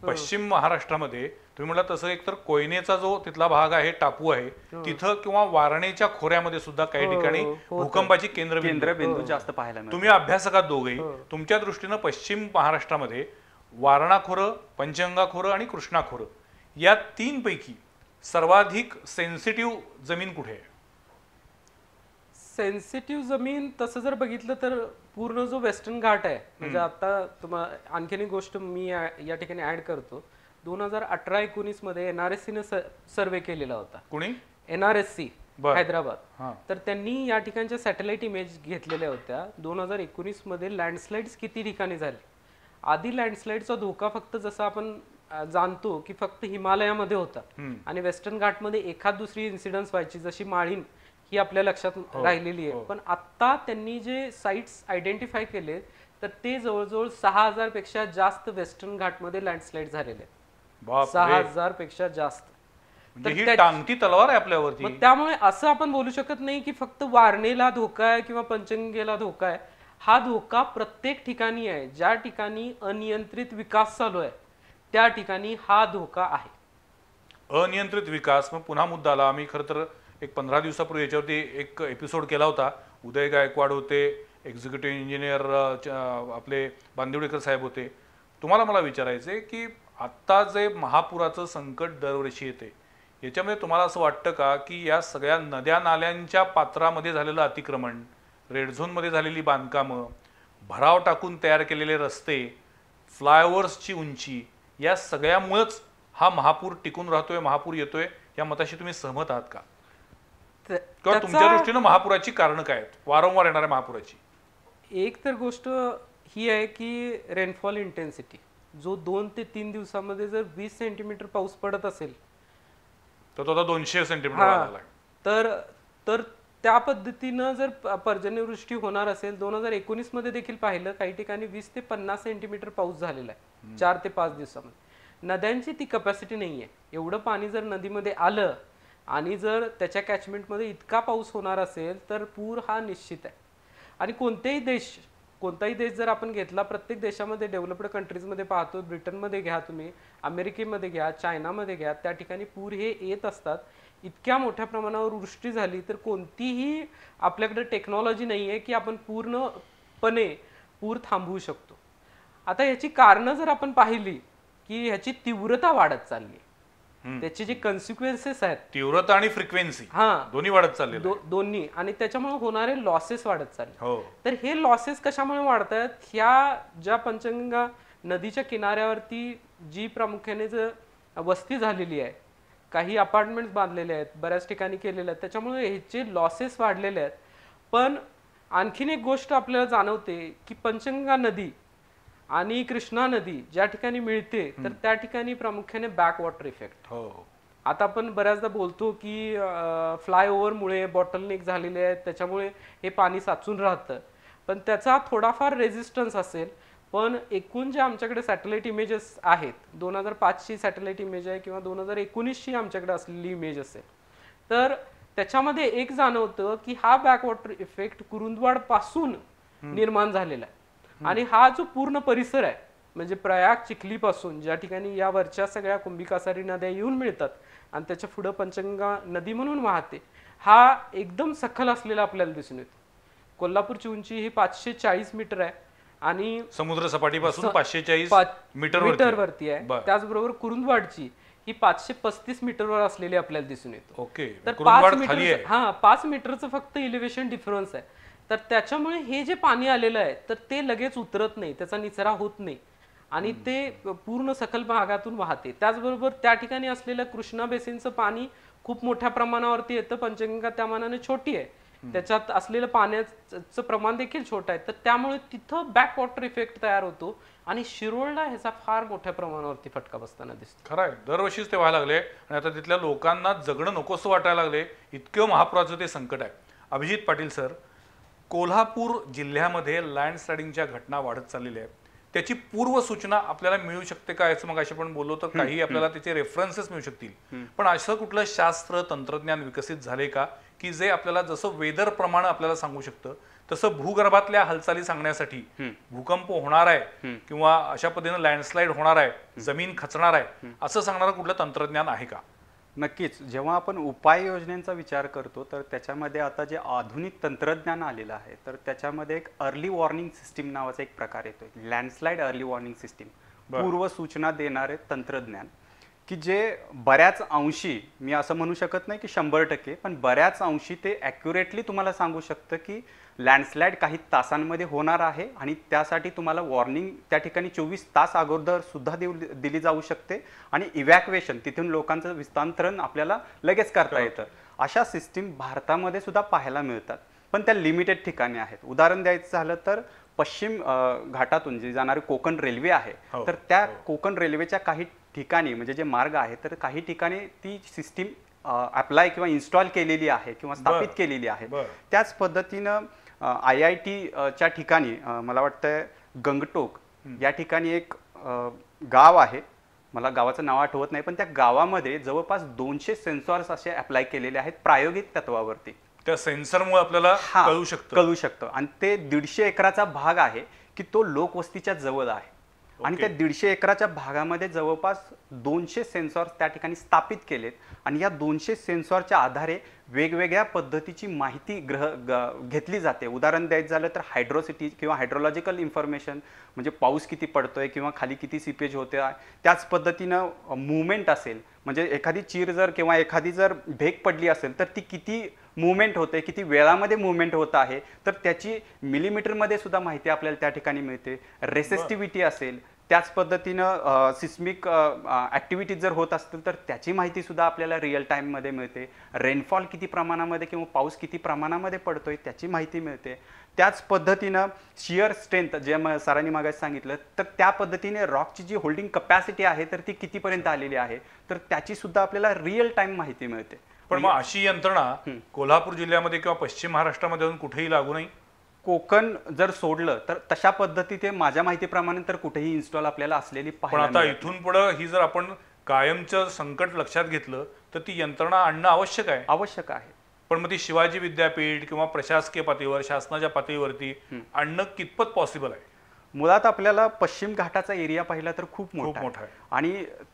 पश्चिम महाराष्ट्रामध्ये तुम्ही म्हणला तसं एकतर कोयनेचा जो तिथला भाग आहे टापू आहे तिथं किंवा वारणेच्या खोऱ्यामध्ये सुद्धा काही ठिकाणी हो, हो. भूकंपाची केंद्रबिंदू जास्त पाहायला तुम्ही अभ्यासकात दोघे तुमच्या दृष्टीनं पश्चिम महाराष्ट्रामध्ये वारणा पंचगंगाखोरं आणि कृष्णाखोरं या तीन पैकी सर्वाधिक सेन्सिटिव्ह जमीन कुठे आहे सेन्सिटिव्ह जमीन तसं जर बघितलं तर पूर्ण जो वेस्टर्न घाट आहे म्हणजे आता तुम्हा आणखीन एक गोष्ट मी या ठिकाणी ऍड करतो दोन हजार अठरा एकोणीस मध्ये एनआरएससी ने सर्वे केलेला होता कुणी एनआरएससी हैदराबाद तर त्यांनी या ठिकाणच्या सॅटेलाइट इमेज घेतलेल्या होत्या दोन हजार एकोणीस मध्ये लँडस्लाइड्स किती ठिकाणी झाले आधी चा धोका फक्त जसं आपण जाणतो की फक्त हिमालयामध्ये होता आणि वेस्टर्न घाटमध्ये एखाद दुसरी इन्सिडन्स व्हायची जशी माळीन ही आपल्या लक्षात हो. राहिलेली आहे हो. पण आता त्यांनी जे साईट्स आयडेंटिफाय केले तर ते जवळजवळ सहा हजार पेक्षा जास्त वेस्टर्न घाटमध्ये लँडस्लाइड झालेले सहा हजार पेक्षा जास्त म्हणजे टांगती तलवार आहे आपल्यावरती त्यामुळे असं आपण बोलू शकत नाही की फक्त वारणेला धोका आहे किंवा पंचंगेला धोका आहे हा धोका प्रत्येक ठिकाणी आहे ज्या ठिकाणी अनियंत्रित विकास चालू आहे त्या ठिकाणी हा धोका आहे अनियंत्रित विकास मग पुन्हा मुद्दा आला आम्ही खर तर एक पंधरा दिवसापूर्वी याच्यावरती एक एपिसोड केला होता उदय गायकवाड होते एक्झिक्युटिव्ह इंजिनियर आपले बांदिवडेकर साहेब होते तुम्हाला मला विचारायचे की आत्ता जे महापुराचं संकट दरवर्षी येते याच्यामध्ये तुम्हाला असं वाटतं का की या सगळ्या नद्या नाल्यांच्या पात्रामध्ये झालेलं अतिक्रमण रेड झोनमध्ये झालेली बांधकामं भराव टाकून तयार केलेले रस्ते फ्लायओव्हर्सची उंची या सगळ्यामुळंच हा महापूर टिकून राहतोय महापूर येतोय या मताशी तुम्ही सहमत आहात का तुमच्या दृष्टीनं महापुराची कारण काय वारंवार येणाऱ्या महापुराची एक तर गोष्ट ही आहे की रेनफॉल इंटेन्सिटी जो दोन ते तीन दिवसामध्ये जर वीस सेंटीमीटर पाऊस पडत असेल तर तो आता दोनशे सेंटीमीटर तर तर त्या पद्धतीनं जर पर्जन्यवृष्टी होणार असेल दोन हजार एकोणीस मध्ये देखील पाहिलं काही ठिकाणी वीस ते पन्नास सेंटीमीटर पाऊस झालेला आहे चार ते पाच दिवसामध्ये नद्यांची ती कपॅसिटी नाही आहे एवढं पाणी जर नदीमध्ये आलं आणि जर त्याच्या कॅचमेंटमध्ये इतका पाऊस होणार असेल तर पूर हा निश्चित आहे आणि कोणतेही देश कोणताही देश जर आपण घेतला प्रत्येक देशामध्ये डेव्हलप्ड कंट्रीजमध्ये पाहतो ब्रिटनमध्ये घ्या तुम्ही अमेरिकेमध्ये घ्या चायनामध्ये घ्या त्या ठिकाणी पूर हे येत असतात इतक्या मोठ्या प्रमाणावर वृष्टी झाली तर कोणतीही आपल्याकडे टेक्नॉलॉजी नाही आहे की आपण पूर्णपणे पूर थांबवू शकतो आता याची कारणं जर आपण पाहिली की ह्याची तीव्रता वाढत चालली त्याचे जी कन्सिक्वेन्सेस आहेत तीव्रता आणि फ्रिक्वेन्सी हा दोन्ही वाढत चालले दोन्ही आणि त्याच्यामुळे होणारे लॉसेस वाढत चालले हो तर हे लॉसेस कशामुळे वाढत आहेत ह्या ज्या पंचगंगा नदीच्या किनाऱ्यावरती जी प्रामुख्याने जर वस्ती झालेली आहे काही अपार्टमेंट बांधलेले आहेत बऱ्याच ठिकाणी केलेल्या आहेत त्याच्यामुळे ह्याचे लॉसेस वाढलेले आहेत पण आणखीन एक गोष्ट आपल्याला जाणवते की पंचगंगा नदी आणि कृष्णा नदी ज्या ठिकाणी मिळते तर त्या ठिकाणी प्रामुख्याने बॅक वॉटर इफेक्ट हो आता आपण बऱ्याचदा बोलतो की बॉटल बॉटलनेक झालेले आहेत त्याच्यामुळे हे पाणी साचून राहतं पण त्याचा थोडाफार रेझिस्टन्स असेल पण एकूण जे आमच्याकडे सॅटेलाईट इमेजेस आहेत दोन हजार पाचची सॅटेलाइट इमेज आहे किंवा दोन हजार एकोणीसची आमच्याकडे असलेली इमेज असेल तर त्याच्यामध्ये एक जाणवतं की हा बॅकवॉटर इफेक्ट कुरुंदवाडपासून निर्माण झालेला आहे आणि हा जो पूर्ण परिसर आहे म्हणजे प्रयाग चिखली पासून ज्या ठिकाणी या वरच्या सगळ्या कुंभिकासारी नद्या येऊन मिळतात आणि त्याच्या पुढे पंचगंगा नदी म्हणून वाहते हा एकदम सखल असलेला आपल्याला दिसून येतो कोल्हापूरची उंची ही पाचशे चाळीस मीटर आहे आणि समुद्र सपाटीपासून पाचशे चाळीस मीटर वरती आहे त्याचबरोबर कुरुंदवाडची ही पाचशे पस्तीस मीटरवर असलेली आपल्याला दिसून येतो ओके तर पाच मीटर हा पाच मीटरचं फक्त इलिव्हेशन डिफरन्स आहे तर त्याच्यामुळे हे जे पाणी आलेलं आहे तर ते लगेच उतरत नाही त्याचा निचरा होत नाही आणि ते पूर्ण सखल भागातून वाहते त्याचबरोबर त्या ठिकाणी असलेलं कृष्णा बेसिनचं पाणी खूप मोठ्या प्रमाणावरती येतं पंचगंगा त्या मानाने छोटी आहे त्याच्यात असलेलं पाण्याचं प्रमाण देखील छोटं आहे तर त्यामुळे तिथं बॅक वॉटर इफेक्ट तयार होतो आणि शिरोळला ह्याचा फार मोठ्या प्रमाणावरती फटका बसताना दिसतो खरं आहे दरवर्षीच ते व्हायला लागले आणि आता तिथल्या लोकांना जगणं नकोसं वाटायला लागले इतकं महापुराचं ते संकट आहे अभिजित पाटील सर कोल्हापूर जिल्ह्यामध्ये लँडस्लाइडिंगच्या घटना वाढत चाललेल्या आहेत त्याची पूर्व सूचना आपल्याला मिळू शकते का याचं मग असे पण बोललो तर काही आपल्याला त्याचे रेफरन्सेस मिळू शकतील पण असं कुठलं शास्त्र तंत्रज्ञान विकसित झाले का की जे आपल्याला जसं वेदर प्रमाण आपल्याला सांगू शकतं तसं भूगर्भातल्या हालचाली सांगण्यासाठी भूकंप होणार आहे किंवा अशा पद्धतीनं लँडस्लाइड होणार आहे जमीन खचणार आहे असं सांगणारं कुठलं तंत्रज्ञान आहे का नक्कीच जेव्हा आपण उपाययोजनेचा विचार करतो तर त्याच्यामध्ये आता जे आधुनिक तंत्रज्ञान आलेलं आहे तर त्याच्यामध्ये एक अर्ली वॉर्निंग सिस्टीम नावाचा एक प्रकार येतो लँडस्लाईड अर्ली वॉर्निंग सिस्टीम पूर्व सूचना देणारे तंत्रज्ञान की जे बऱ्याच अंशी मी असं म्हणू शकत नाही की शंभर टक्के पण बऱ्याच अंशी ते ॲक्युरेटली तुम्हाला सांगू शकतं की लँडस्लाईड काही तासांमध्ये होणार आहे आणि त्यासाठी तुम्हाला वॉर्निंग त्या ठिकाणी चोवीस तास अगोदर सुद्धा देऊ दिली जाऊ शकते आणि इव्हॅक्युएशन तिथून लोकांचं विस्तांतरण आपल्याला लगेच करता येतं अशा सिस्टीम भारतामध्ये सुद्धा पाहायला मिळतात पण त्या लिमिटेड ठिकाणी आहेत उदाहरण द्यायचं झालं तर पश्चिम घाटातून जी जाणारी कोकण रेल्वे आहे हो, तर त्या हो. कोकण रेल्वेच्या काही ठिकाणी म्हणजे जे मार्ग आहे तर काही ठिकाणी ती सिस्टीम अप्लाय किंवा इन्स्टॉल केलेली आहे किंवा स्थापित केलेली आहे त्याच पद्धतीनं आय आय टीच्या ठिकाणी मला वाटतं गंगटोक या ठिकाणी एक गाव आहे मला गावाचं नाव आठवत नाही पण त्या गावामध्ये जवळपास दोनशे सेन्सॉर्स असे अप्लाय केलेले आहेत प्रायोगिक तत्वावरती त्या सेन्सरमुळे आपल्याला कळू शकतं कळू शकतं आणि ते दीडशे एकराचा भाग आहे की तो लोकवस्तीच्या जवळ आहे आणि त्या दीडशे एकराच्या भागामध्ये जवळपास दोनशे सेन्सॉर्स त्या ठिकाणी स्थापित केलेत आणि या दोनशे सेन्सॉरच्या आधारे वेगवेगळ्या पद्धतीची माहिती ग्रह ग घेतली जाते उदाहरण द्यायचं झालं तर हायड्रोसिटी किंवा हायड्रोलॉजिकल इन्फॉर्मेशन म्हणजे पाऊस किती पडतोय किंवा खाली किती सीपेज होते त्याच पद्धतीनं मुवमेंट असेल म्हणजे एखादी चीर जर किंवा एखादी जर भेग पडली असेल तर ती किती मुवमेंट होते किती वेळामध्ये मुवमेंट होत आहे तर त्याची मिलीमीटरमध्ये सुद्धा माहिती आपल्याला त्या ठिकाणी मिळते रेसेस्टिव्हिटी असेल त्याच पद्धतीनं सिस्मिक ॲक्टिव्हिटीज जर होत असतील तर त्याची माहितीसुद्धा आपल्याला रिअल टाईममध्ये मिळते रेनफॉल किती प्रमाणामध्ये किंवा पाऊस किती प्रमाणामध्ये पडतोय त्याची माहिती मिळते त्याच पद्धतीनं शिअर स्ट्रेंथ जे म सरांनी मागायचं सांगितलं तर त्या पद्धतीने रॉकची जी होल्डिंग कपॅसिटी आहे तर ती कितीपर्यंत आलेली आहे तर त्याचीसुद्धा आपल्याला रिअल टाईम माहिती मिळते पण मग म्हणजे अशी यंत्रणा कोल्हापूर जिल्ह्यामध्ये किंवा पश्चिम महाराष्ट्रामध्ये कुठेही लागू नाही कोकण जर सोडलं तर तशा पद्धती ते माझ्या माहितीप्रमाणे तर कुठेही इन्स्टॉल आपल्याला असलेली पण आता इथून पुढं ही जर आपण कायमचं संकट लक्षात घेतलं तर ती यंत्रणा आणणं आवश्यक आहे आवश्यक आहे पण मग ती शिवाजी विद्यापीठ किंवा प्रशासकीय पातळीवर शासनाच्या पातळीवरती आणणं कितपत पॉसिबल आहे मुळात आपल्याला पश्चिम घाटाचा एरिया पाहिला तर खूप मोठा मोठा आहे आणि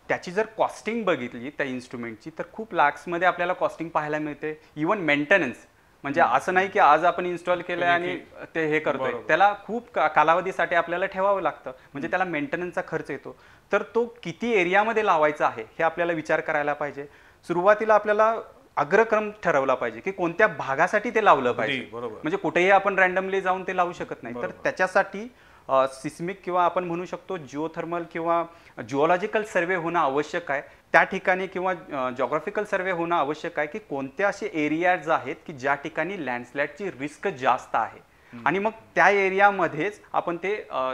त्याची जर कॉस्टिंग बघितली त्या इन्स्ट्रुमेंटची तर खूप लॅक्समध्ये आपल्याला कॉस्टिंग पाहायला मिळते इवन मेंटेनन्स म्हणजे असं नाही की आज आपण इन्स्टॉल केलंय आणि ते हे करतोय त्याला खूप कालावधीसाठी आपल्याला ठेवावं लागतं म्हणजे त्याला मेंटेनन्सचा खर्च येतो तर तो किती एरियामध्ये लावायचा आहे हे आपल्याला विचार करायला पाहिजे सुरुवातीला आपल्याला अग्रक्रम ठरवला पाहिजे की कोणत्या भागासाठी ते लावलं पाहिजे म्हणजे कुठेही आपण रॅन्डमली जाऊन ते लावू शकत नाही तर त्याच्यासाठी सिस्मिक किंवा आपण म्हणू शकतो जिओथर्मल किंवा जिओलॉजिकल सर्वे होणं आवश्यक आहे त्या ठिकाणी किंवा जॉग्राफिकल सर्वे होणं आवश्यक आहे की कोणते असे एरियाज आहेत की ज्या ठिकाणी लँडस्लाईडची रिस्क जास्त आहे आणि मग त्या एरियामध्येच आपण ते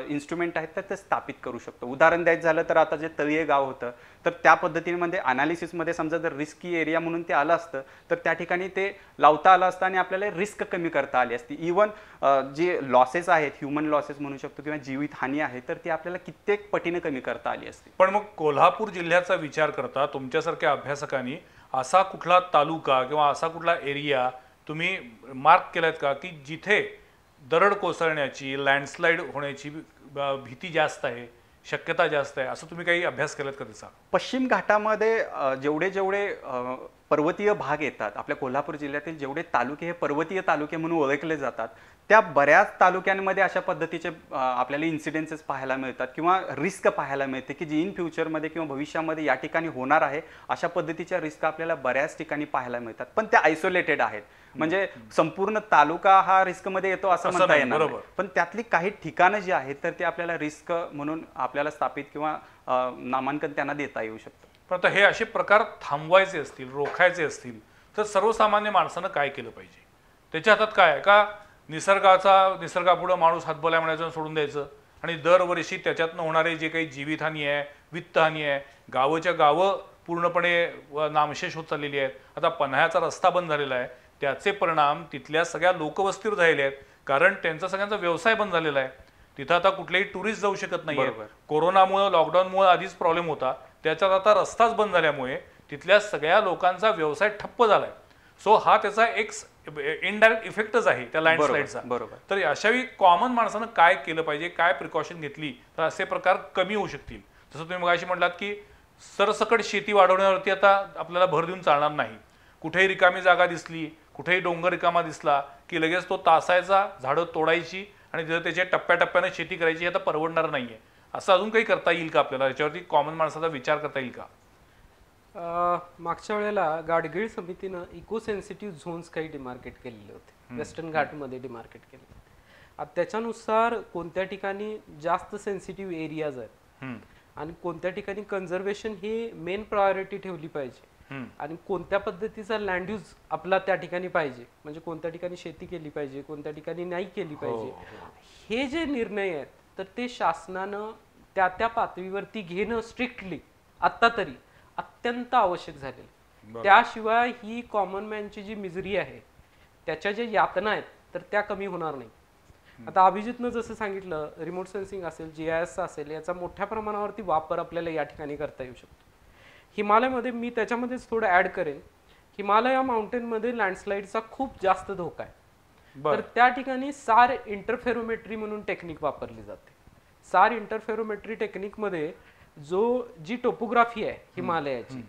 इन्स्ट्रुमेंट आहेत तर ते स्थापित करू शकतो उदाहरण द्यायचं झालं तर आता जे तळीये गाव होतं तर त्या पद्धतीमध्ये अनालिसिसमध्ये समजा जर रिस्की एरिया म्हणून ते आलं असतं तर त्या ठिकाणी ते लावता आलं असतं आणि आपल्याला रिस्क कमी करता आली असती इवन जे लॉसेस आहेत ह्युमन लॉसेस म्हणू शकतो किंवा जीवित हानी आहे तर ती आपल्याला कित्येक पटीने कमी करता आली असते पण मग कोल्हापूर जिल्ह्याचा विचार करता तुमच्यासारख्या अभ्यासकांनी असा कुठला तालुका किंवा असा कुठला एरिया तुम्ही मार्क केलात का की जिथे दरड कोसळण्याची लँडस्लाईड होण्याची भीती जास्त आहे शक्यता जास्त आहे असं तुम्ही काही अभ्यास केलात का त्याचा पश्चिम घाटामध्ये जेवढे जेवढे पर्वतीय भाग येतात आपल्या कोल्हापूर जिल्ह्यातील जेवढे तालुके हे पर्वतीय तालुके म्हणून ओळखले जातात त्या बऱ्याच तालुक्यांमध्ये अशा पद्धतीचे आपल्याला इन्सिडेन्सेस पाहायला मिळतात किंवा रिस्क पाहायला मिळते की जी इन फ्युचरमध्ये किंवा भविष्यामध्ये या ठिकाणी होणार आहे अशा पद्धतीच्या रिस्क आपल्याला बऱ्याच ठिकाणी पाहायला मिळतात पण त्या आयसोलेटेड आहेत म्हणजे संपूर्ण तालुका हा रिस्कमध्ये येतो असं म्हणता येणार पण त्यातली काही ठिकाणं जी आहेत तर ते आपल्याला रिस्क म्हणून आपल्याला स्थापित किंवा नामांकन त्यांना देता येऊ शकतं पण आता हे असे प्रकार थांबवायचे असतील रोखायचे असतील तर सर्वसामान्य माणसानं काय केलं पाहिजे त्याच्या हातात काय आहे का निसर्गाचा निसर्गापुढं माणूस हातबोल्या म्हणायचं सोडून द्यायचं आणि दरवर्षी त्याच्यातनं होणारे जे काही जीवितहानी आहे वित्तहानी आहे गावच्या गावं पूर्णपणे नामशेष होत चाललेली आहेत आता पन्हाळ्याचा रस्ता बंद झालेला आहे त्याचे परिणाम तिथल्या सगळ्या लोकवस्तीवर झालेले आहेत कारण त्यांचा सगळ्यांचा व्यवसाय बंद झालेला आहे तिथं आता कुठलेही टुरिस्ट जाऊ शकत नाही कोरोनामुळं लॉकडाऊनमुळं आधीच प्रॉब्लेम होता त्याच्यात आता रस्ताच बंद झाल्यामुळे तिथल्या सगळ्या लोकांचा व्यवसाय ठप्प झाला आहे सो हा त्याचा एक इनडायरेक्ट इफेक्टच आहे त्या लँडस्लाईडचा बरोबर तर अशावेळी कॉमन माणसानं काय केलं पाहिजे काय प्रिकॉशन घेतली तर असे प्रकार कमी होऊ शकतील जसं तुम्ही मग अशी म्हटलात की सरसकट शेती वाढवण्यावरती आता आपल्याला भर देऊन चालणार नाही कुठेही रिकामी जागा दिसली कुठेही डोंगर रिकामा दिसला की लगेच तो तासायचा झाडं तोडायची आणि तिथं त्याच्या टप्प्याटप्प्यानं शेती करायची आता परवडणार नाही असं अजून काही करता येईल का आपल्याला याच्यावरती कॉमन माणसाचा विचार करता येईल का मागच्या वेळेला गाडगिळ समितीनं इको सेन्सिटिव्ह झोन्स काही डिमार्केट केलेले होते वेस्टर्न घाटमध्ये डिमार्केट केले आता त्याच्यानुसार कोणत्या ठिकाणी जास्त सेन्सिटिव्ह एरियाज आहेत आणि कोणत्या ठिकाणी कन्झर्वेशन ही मेन प्रायोरिटी ठेवली पाहिजे आणि कोणत्या पद्धतीचा लँड यूज आपला त्या ठिकाणी पाहिजे म्हणजे कोणत्या ठिकाणी शेती केली पाहिजे कोणत्या ठिकाणी नाही केली हो, पाहिजे हो. हे जे निर्णय आहेत तर ते शासनानं त्या त्या पातळीवरती घेणं स्ट्रिक्टली आत्ता तरी अत्यंत आवश्यक झालेलं त्याशिवाय ही कॉमन मॅनची जी मिजरी आहे त्याच्या ज्या यातना आहेत तर त्या कमी होणार नाही आता अभिजितनं जसं सांगितलं रिमोट सेन्सिंग असेल जी आय एस असेल याचा मोठ्या प्रमाणावरती वापर आपल्याला या ठिकाणी करता येऊ शकतो हिमालयामध्ये मी त्याच्यामध्येच थोडं ॲड करेन हिमालया माउंटेनमध्ये लँडस्लाईडचा खूप जास्त धोका आहे तर त्या ठिकाणी सार इंटरफेरोमेट्री म्हणून टेक्निक वापरली जाते सार इंटरफेरोमेट्री टेक्निकमध्ये जो जी टोपोग्राफी आहे हिमालयाची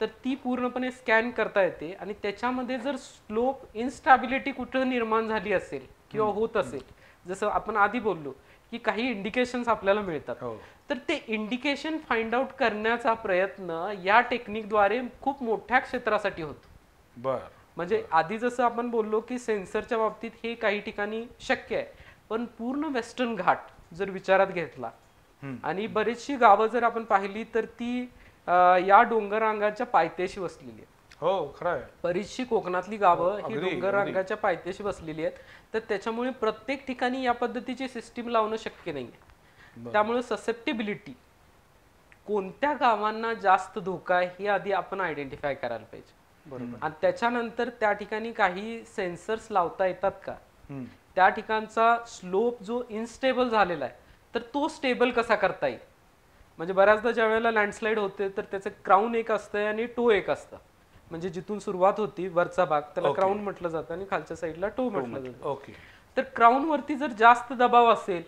तर ती पूर्णपणे स्कॅन करता येते आणि त्याच्यामध्ये जर स्लोप इनस्टॅबिलिटी कुठं निर्माण झाली असेल किंवा होत असेल जसं आपण आधी बोललो की काही इंडिकेशन आपल्याला मिळतात हो. तर ते इंडिकेशन फाइंड आउट करण्याचा प्रयत्न या टेक्निकद्वारे खूप मोठ्या क्षेत्रासाठी होतो बर म्हणजे आधी जसं आपण बोललो की सेन्सरच्या बाबतीत हे काही ठिकाणी शक्य आहे पण पूर्ण वेस्टर्न घाट जर विचारात घेतला आणि बरीचशी गावं जर आपण पाहिली तर ती या डोंगररांगाच्या पायथ्याशी वसलेली आहेत हो खरं बरीचशी कोकणातली गावं ही डोंगररांगाच्या पायथ्याशी वसलेली आहेत तर त्याच्यामुळे प्रत्येक ठिकाणी या पद्धतीची सिस्टीम लावणं शक्य नाही त्यामुळे ससेप्टेबिलिटी कोणत्या गावांना जास्त धोका आहे हे आधी आपण आयडेंटिफाय करायला पाहिजे बरोबर आणि त्याच्यानंतर त्या ठिकाणी काही सेन्सर्स लावता येतात का त्या ठिकाणचा स्लोप जो इनस्टेबल झालेला आहे तर तो स्टेबल कसा करता येईल म्हणजे बऱ्याचदा ज्या वेळेला लँडस्लाईड होते तर त्याचं क्राऊन एक असतं आणि टो एक असतं म्हणजे जिथून सुरुवात होती वरचा भाग त्याला क्राऊन म्हटलं जातं आणि खालच्या साईडला टो म्हटलं जातं ओके तर वरती जर जास्त दबाव असेल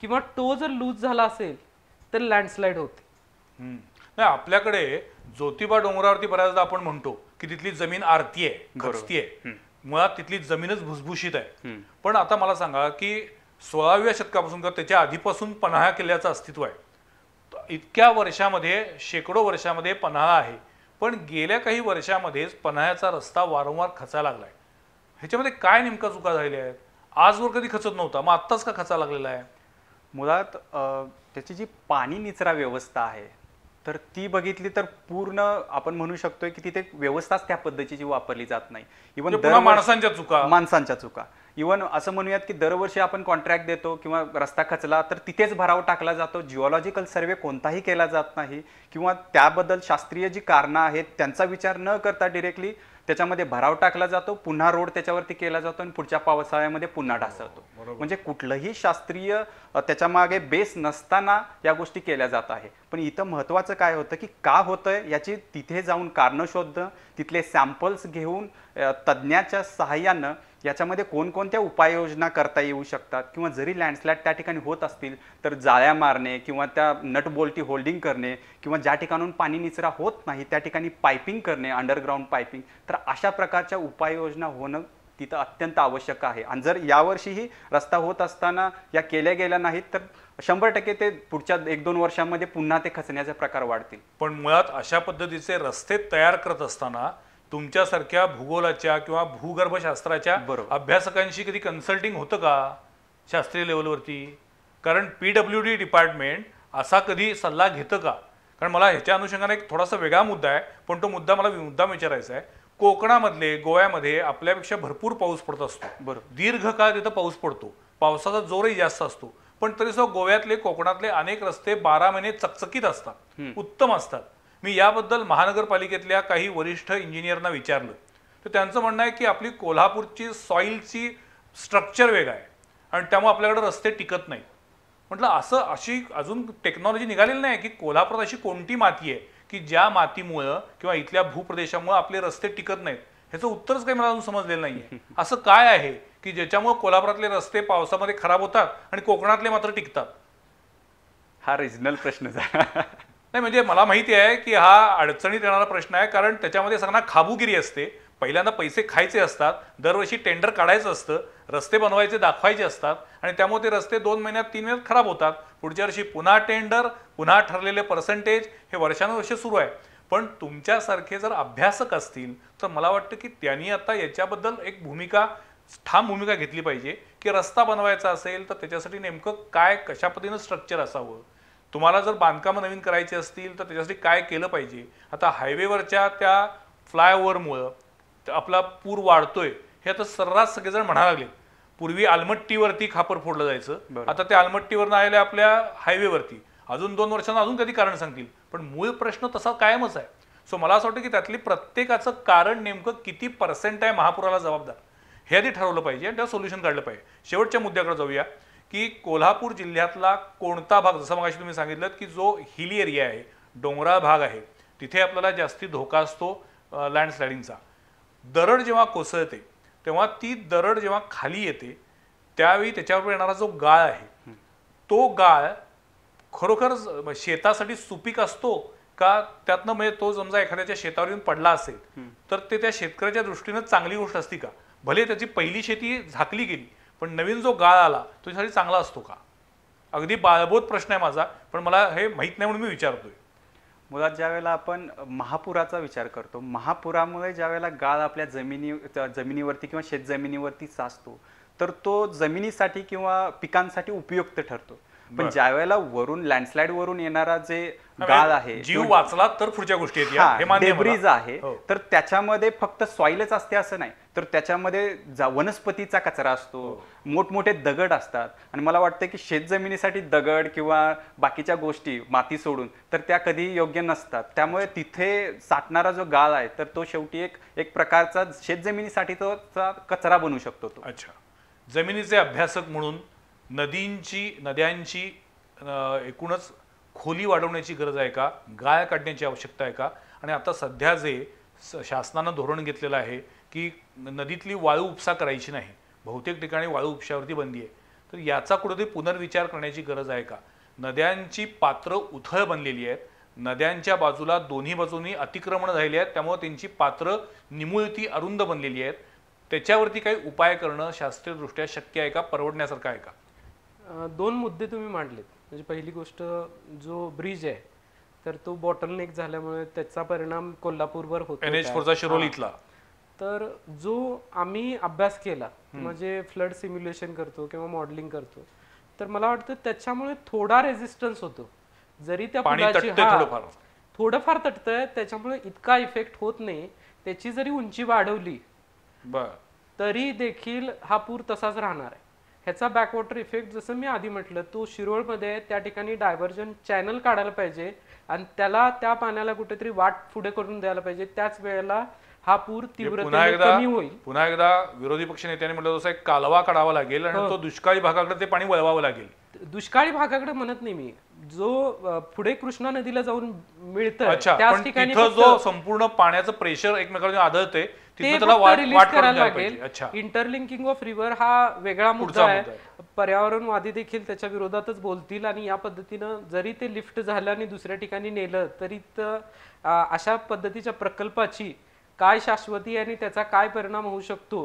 किंवा टो जर लूज झाला असेल तर लँडस्लाईड होते नाही आपल्याकडे ज्योतिबा डोंगरावरती बऱ्याचदा आपण म्हणतो की तिथली जमीन आरती आहे आहे मुळात तिथली जमीनच भुसभुशीत आहे पण आता मला सांगा की सोळाव्या शतकापासून तर त्याच्या आधीपासून पन्हाळा किल्ल्याचं अस्तित्व आहे इतक्या वर्षामध्ये शेकडो वर्षामध्ये पन्हाळा आहे पण गेल्या काही वर्षामध्येच पन्हाळ्याचा रस्ता वारंवार खचा लागला आहे ह्याच्यामध्ये काय नेमका चुका झालेल्या आहेत आजवर कधी खचत नव्हता मग आत्ताच का खचा लागलेला आहे मुळात त्याची जी पाणी निचरा व्यवस्था आहे तर ती बघितली तर पूर्ण आपण म्हणू शकतोय की तिथे व्यवस्थाच त्या पद्धतीची वापरली जात नाही इव्हन म्हणजे माणसांच्या चुका माणसांच्या चुका इव्हन असं म्हणूयात की दरवर्षी आपण कॉन्ट्रॅक्ट देतो किंवा रस्ता खचला तर तिथेच भराव टाकला जातो जिओलॉजिकल सर्वे कोणताही केला जात नाही किंवा त्याबद्दल शास्त्रीय जी कारणं आहेत त्यांचा विचार न करता डिरेक्टली त्याच्यामध्ये भराव टाकला जातो पुन्हा रोड त्याच्यावरती केला जातो आणि पुढच्या पावसाळ्यामध्ये पुन्हा ढासळतो म्हणजे कुठलंही शास्त्रीय त्याच्या मागे बेस नसताना या गोष्टी केल्या जात आहे पण इथं महत्त्वाचं काय होतं की का होतंय याची तिथे जाऊन कारणं शोधणं तिथले सॅम्पल्स घेऊन तज्ज्ञाच्या सहाय्यानं याच्यामध्ये कोणकोणत्या उपाययोजना करता येऊ शकतात किंवा जरी लँडस्लॅड त्या ठिकाणी होत असतील तर जाळ्या मारणे किंवा त्या नटबोल्टी होल्डिंग करणे किंवा ज्या ठिकाणून पाणी निचरा होत नाही त्या ठिकाणी पायपिंग करणे अंडरग्राऊंड पायपिंग तर अशा प्रकारच्या उपाययोजना होणं तिथं अत्यंत आवश्यक आहे आणि जर यावर्षीही रस्ता होत असताना या केल्या गेल्या नाहीत तर शंभर टक्के ते पुढच्या एक दोन वर्षांमध्ये पुन्हा ते खचण्याचे प्रकार वाढतील पण मुळात अशा पद्धतीचे रस्ते तयार करत असताना तुमच्यासारख्या भूगोलाच्या किंवा भूगर्भशास्त्राच्या अभ्यासकांशी कधी कन्सल्टिंग होतं का शास्त्रीय लेवलवरती कारण पी डब्ल्यू डी डिपार्टमेंट असा कधी सल्ला घेतं का कारण मला ह्याच्या अनुषंगाने एक थोडासा वेगळा मुद्दा आहे पण तो मुद्दा मला मुद्दा विचारायचा आहे कोकणामधले गोव्यामध्ये आपल्यापेक्षा भरपूर पाऊस पडत असतो बरं दीर्घकाळ तिथं पाऊस पडतो पावसाचा जोरही जास्त असतो पण तरी सुद्धा गोव्यातले कोकणातले अनेक रस्ते बारा महिने चकचकीत असतात उत्तम असतात मी याबद्दल महानगरपालिकेतल्या काही वरिष्ठ इंजिनियरना विचारलं तर त्यांचं म्हणणं आहे की आपली कोल्हापूरची सॉईलची स्ट्रक्चर वेग आहे आणि त्यामुळे आपल्याकडे रस्ते टिकत नाही म्हटलं असं अशी अजून टेक्नॉलॉजी निघालेली नाही की कोल्हापूरात अशी कोणती माती आहे की ज्या मातीमुळं किंवा इथल्या भूप्रदेशामुळं आपले रस्ते टिकत नाहीत ह्याचं उत्तरच काही मला अजून समजलेलं नाही आहे असं काय आहे की ज्याच्यामुळे कोल्हापुरातले रस्ते पावसामध्ये खराब होतात आणि कोकणातले मात्र टिकतात हा रिजनल प्रश्न झाला नाही म्हणजे मला माहिती आहे की हा अडचणीत येणारा प्रश्न आहे कारण त्याच्यामध्ये सगळ्यांना खाबुगिरी असते पहिल्यांदा पैसे खायचे असतात दरवर्षी टेंडर काढायचं असतं रस्ते बनवायचे दाखवायचे असतात आणि त्यामुळे ते रस्ते दोन महिन्यात तीन महिन्यात खराब होतात पुढच्या वर्षी पुन्हा टेंडर पुन्हा ठरलेले पर्सेंटेज हे वर्षानुवर्षे सुरू आहे पण तुमच्यासारखे जर अभ्यासक असतील तर मला वाटतं की त्यांनी आता याच्याबद्दल एक भूमिका ठाम भूमिका घेतली पाहिजे की रस्ता बनवायचा असेल तर त्याच्यासाठी नेमकं काय कशा पद्धतीनं स्ट्रक्चर असावं तुम्हाला जर बांधकाम नवीन करायची असतील तर त्याच्यासाठी काय केलं पाहिजे आता हायवेवरच्या त्या फ्लायओव्हरमुळं आपला पूर वाढतोय हे आता सर्रास सगळेजण म्हणा लागले पूर्वी आलमट्टीवरती खापर फोडलं जायचं आता त्या आलमट्टीवर आले आपल्या हायवेवरती अजून दोन वर्षांना अजून कधी कारण सांगतील पण मूळ प्रश्न तसा कायमच आहे सो मला असं वाटतं की त्यातली प्रत्येकाचं कारण नेमकं किती पर्सेंट आहे महापुराला जबाबदार हे आधी ठरवलं पाहिजे आणि त्या सोल्युशन काढलं पाहिजे शेवटच्या मुद्द्याकडे जाऊया की कोल्हापूर जिल्ह्यातला कोणता भाग जसं मग तुम्ही सांगितलं की जो हिली एरिया आहे डोंगराळ भाग आहे तिथे आपल्याला जास्ती धोका असतो लँडस्लायडिंगचा दरड जेव्हा कोसळते तेव्हा ती दरड जेव्हा खाली येते त्यावेळी त्याच्यावर येणारा जो गाळ आहे तो गाळ खरोखर शेतासाठी सुपीक असतो का त्यातनं म्हणजे तो समजा एखाद्याच्या शेतावर येऊन पडला असेल तर ते त्या शेतकऱ्याच्या दृष्टीनं चांगली गोष्ट असती का भले त्याची पहिली शेती झाकली गेली पण नवीन जो गाळ आला तो चांगला असतो का अगदी बाळबोध प्रश्न आहे माझा पण मला हे माहीत नाही म्हणून मी विचारतोय मुळात ज्या वेळेला आपण महापुराचा विचार करतो महापुरामुळे ज्या वेळेला गाळ आपल्या जमिनी जमिनीवरती किंवा शेतजमिनीवरती साचतो तर तो जमिनीसाठी किंवा पिकांसाठी उपयुक्त ठरतो पण ज्या वेळेला वरून लँडस्लाइड वरून येणारा जे गाळ म्हणजे आहे जीव वाचला तर पुढच्या गोष्टी आहे हो. तर त्याच्यामध्ये फक्त सॉइलच असते असं नाही तर त्याच्यामध्ये वनस्पतीचा कचरा असतो हो. मोठमोठे दगड असतात आणि मला वाटतं की शेत जमिनीसाठी दगड किंवा बाकीच्या गोष्टी माती सोडून तर त्या कधी योग्य नसतात त्यामुळे तिथे साठणारा जो गाळ आहे तर तो शेवटी एक एक प्रकारचा शेत जमिनीसाठी तो कचरा बनू शकतो तो अच्छा जमिनीचे अभ्यासक म्हणून नदींची नद्यांची एकूणच खोली वाढवण्याची गरज आहे का गाळ काढण्याची आवश्यकता आहे का आणि आता सध्या जे शासनानं धोरण घेतलेलं आहे की नदीतली वाळू उपसा करायची नाही बहुतेक ठिकाणी वाळू उपशावरती बंदी आहे तर याचा कुठेतरी पुनर्विचार करण्याची गरज आहे का नद्यांची पात्र उथळ बनलेली आहेत नद्यांच्या बाजूला दोन्ही बाजूंनी अतिक्रमण झालेली आहेत त्यामुळे त्यांची पात्र निमुळती अरुंद बनलेली आहेत त्याच्यावरती काही उपाय करणं शास्त्रीयदृष्ट्या शक्य आहे का परवडण्यासारखं आहे का दोन मुद्दे तुम्ही मांडलेत म्हणजे पहिली गोष्ट जो ब्रिज आहे तर तो बॉटलनेक झाल्यामुळे त्याचा परिणाम कोल्हापूरवर होतो इथला तर जो आम्ही अभ्यास केला म्हणजे फ्लड सिम्युलेशन करतो किंवा मॉडेलिंग करतो तर मला वाटतं त्याच्यामुळे थोडा रेझिस्टन्स होतो जरी त्या पुलाची थोडंफार तटतंय त्याच्यामुळे इतका इफेक्ट होत नाही त्याची जरी उंची वाढवली तरी देखील हा पूर तसाच राहणार आहे ह्याचा बॅकवॉटर इफेक्ट जसं मी आधी म्हटलं तो शिरोळमध्ये त्या ठिकाणी डायव्हर्जन चॅनल काढायला पाहिजे आणि त्याला त्या पाण्याला कुठेतरी वाट पुढे करून द्यायला पाहिजे त्याच वेळेला हा पूर म्हणजे पुन्हा एकदा पुन्हा एकदा विरोधी पक्ष नेत्याने म्हटलं तसा एक कालवा काढावा लागेल आणि हो. तो दुष्काळी भागाकडे ते पाणी वळवावं लागेल दुष्काळी भागाकडे म्हणत नाही मी जो पुढे कृष्णा नदीला जाऊन मिळतं त्याच ठिकाणी जो संपूर्ण पाण्याचं प्रेशर एकमेकांना आढळते ते फक्त रिलीज करायला लागेल इंटरलिंकिंग ऑफ रिव्हर हा वेगळा मुद्दा आहे पर्यावरणवादी देखील त्याच्या विरोधातच बोलतील आणि या पद्धतीनं जरी ते लिफ्ट झालं आणि दुसऱ्या ठिकाणी नेलं तरी अशा पद्धतीच्या प्रकल्पाची काय शाश्वती आणि त्याचा काय परिणाम होऊ शकतो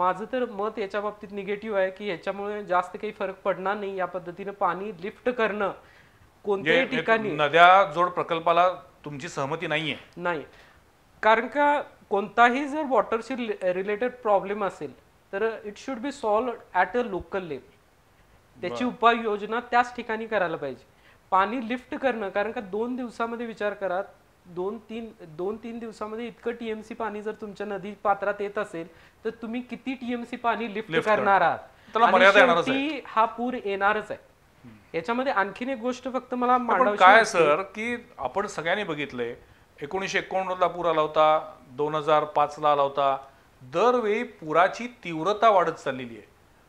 माझं तर मत याच्या बाबतीत निगेटिव्ह आहे की याच्यामुळे जास्त काही फरक पडणार नाही या पद्धतीनं पाणी लिफ्ट करणं कोणत्याही म्हणजे ठिकाणी नद्या जोड प्रकल्पाला तुमची सहमती नाहीये नाही कारण का कोणताही जर वॉटरशी रिलेटेड प्रॉब्लेम असेल तर it should be solve at a local level त्याची उपाययोजना त्याच ठिकाणी करायला पाहिजे पाणी लिफ्ट करणं कारण का दोन दिवसामध्ये विचार करा दोन तीन दोन तीन दिवसामध्ये इतकं टीएमसी पाणी जर तुमच्या नदी पात्रात येत असेल तर तुम्ही किती टीएमसी पाणी लिफ्ट करणार आहात हा पूर येणारच आहे याच्यामध्ये आणखीन एक गोष्ट फक्त मला काय सर की आपण सगळ्यांनी बघितलंय एकोणीसशे एकोणनव्वदला पूर आला होता दोन हजार पाचला आला होता दरवेळी पुराची तीव्रता वाढत चाललेली आहे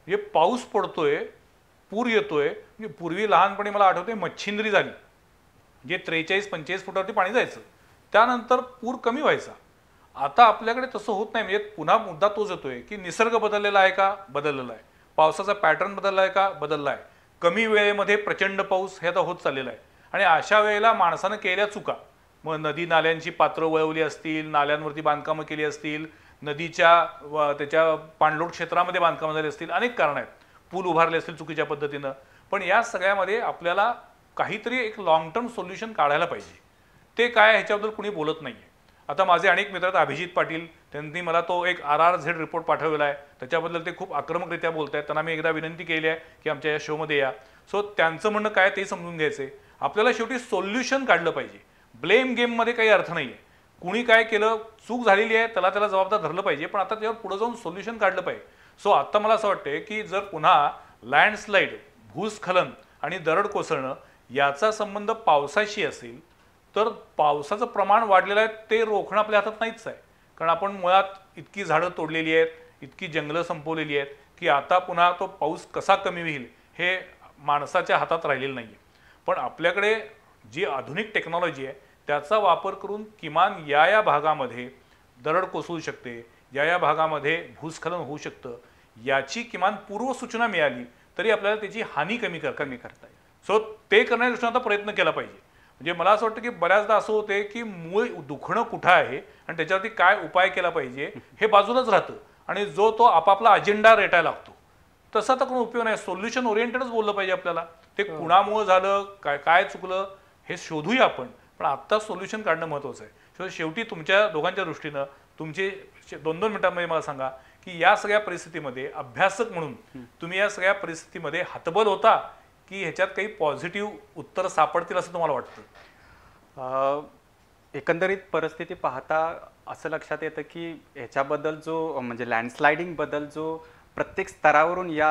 म्हणजे पाऊस पडतोय पूर येतोय म्हणजे पूर्वी लहानपणी मला आठवते मच्छिंद्री झाली जे त्रेचाळीस पंचेचाळीस फुटावरती पाणी जायचं त्यानंतर पूर कमी व्हायचा आता आपल्याकडे तसं होत नाही म्हणजे पुन्हा मुद्दा तोच येतोय की निसर्ग बदललेला आहे का बदललेला आहे पावसाचा पॅटर्न बदलला आहे का बदलला आहे कमी वेळेमध्ये प्रचंड पाऊस हे आता होत चाललेला आहे आणि अशा वेळेला माणसानं केल्या चुका मग नदी नाल्यांची पात्र वळवली असतील नाल्यांवरती बांधकामं केली असतील नदीच्या त्याच्या पाणलोट क्षेत्रामध्ये बांधकामं झाली असतील अनेक कारणं आहेत पूल उभारले असतील चुकीच्या पद्धतीनं पण या सगळ्यामध्ये आपल्याला काहीतरी एक लाँग टर्म सोल्युशन काढायला पाहिजे ते काय ह्याच्याबद्दल कुणी बोलत नाही आहे आता माझे अनेक मित्र आहेत अभिजित पाटील त्यांनी मला तो एक आर आर झेड रिपोर्ट पाठवलेला आहे त्याच्याबद्दल ते खूप आक्रमकरित्या बोलत आहेत त्यांना मी एकदा विनंती केली आहे की आमच्या या शोमध्ये या सो त्यांचं म्हणणं काय ते समजून घ्यायचं आहे आपल्याला शेवटी सोल्युशन काढलं पाहिजे ब्लेम गेममध्ये काही अर्थ नाही आहे कुणी काय केलं चूक झालेली आहे त्याला त्याला जबाबदार धरलं पाहिजे पण आता त्यावर पुढे जाऊन सोल्युशन काढलं पाहिजे सो आत्ता मला असं वाटतं की जर पुन्हा लँडस्लाईड भूस्खलन आणि दरड कोसळणं याचा संबंध पावसाशी असेल तर पावसाचं प्रमाण वाढलेलं आहे ते रोखणं आपल्या हातात नाहीच आहे कारण आपण मुळात इतकी झाडं तोडलेली आहेत इतकी जंगलं संपवलेली आहेत की आता पुन्हा तो पाऊस कसा कमी होईल हे माणसाच्या हातात राहिलेलं नाही आहे पण आपल्याकडे जी आधुनिक टेक्नॉलॉजी आहे त्याचा वापर करून किमान या या भागामध्ये दरड कोसळू शकते या या भागामध्ये भूस्खलन होऊ शकतं याची किमान पूर्वसूचना मिळाली तरी आपल्याला त्याची हानी कमी कर कमी करता येईल सो ते करण्याच्या आता प्रयत्न केला पाहिजे म्हणजे मला असं वाटतं की बऱ्याचदा असं होते की मूळ दुखणं कुठं आहे आणि त्याच्यावरती काय उपाय केला पाहिजे हे बाजूलाच राहतं आणि जो तो आपापला अजेंडा रेटायला लागतो तसा तर कोण उपयोग नाही सोल्युशन ओरिएंटेडच बोललं पाहिजे आपल्याला ते हो. कुणामुळं झालं काय काय चुकलं हे शोधूया आपण पण आत्ता सोल्युशन काढणं महत्त्वाचं आहे सो शेवटी तुमच्या दोघांच्या दृष्टीनं तुमचे दोन दोन मिनिटांमध्ये मला सांगा की या सगळ्या परिस्थितीमध्ये अभ्यासक म्हणून तुम्ही या सगळ्या परिस्थितीमध्ये हतबल होता की ह्याच्यात काही पॉझिटिव्ह उत्तर सापडतील असं तुम्हाला वाटतं एकंदरीत परिस्थिती पाहता असं लक्षात येतं की ह्याच्याबद्दल जो म्हणजे लँडस्लायडिंगबद्दल जो प्रत्येक स्तरावरून या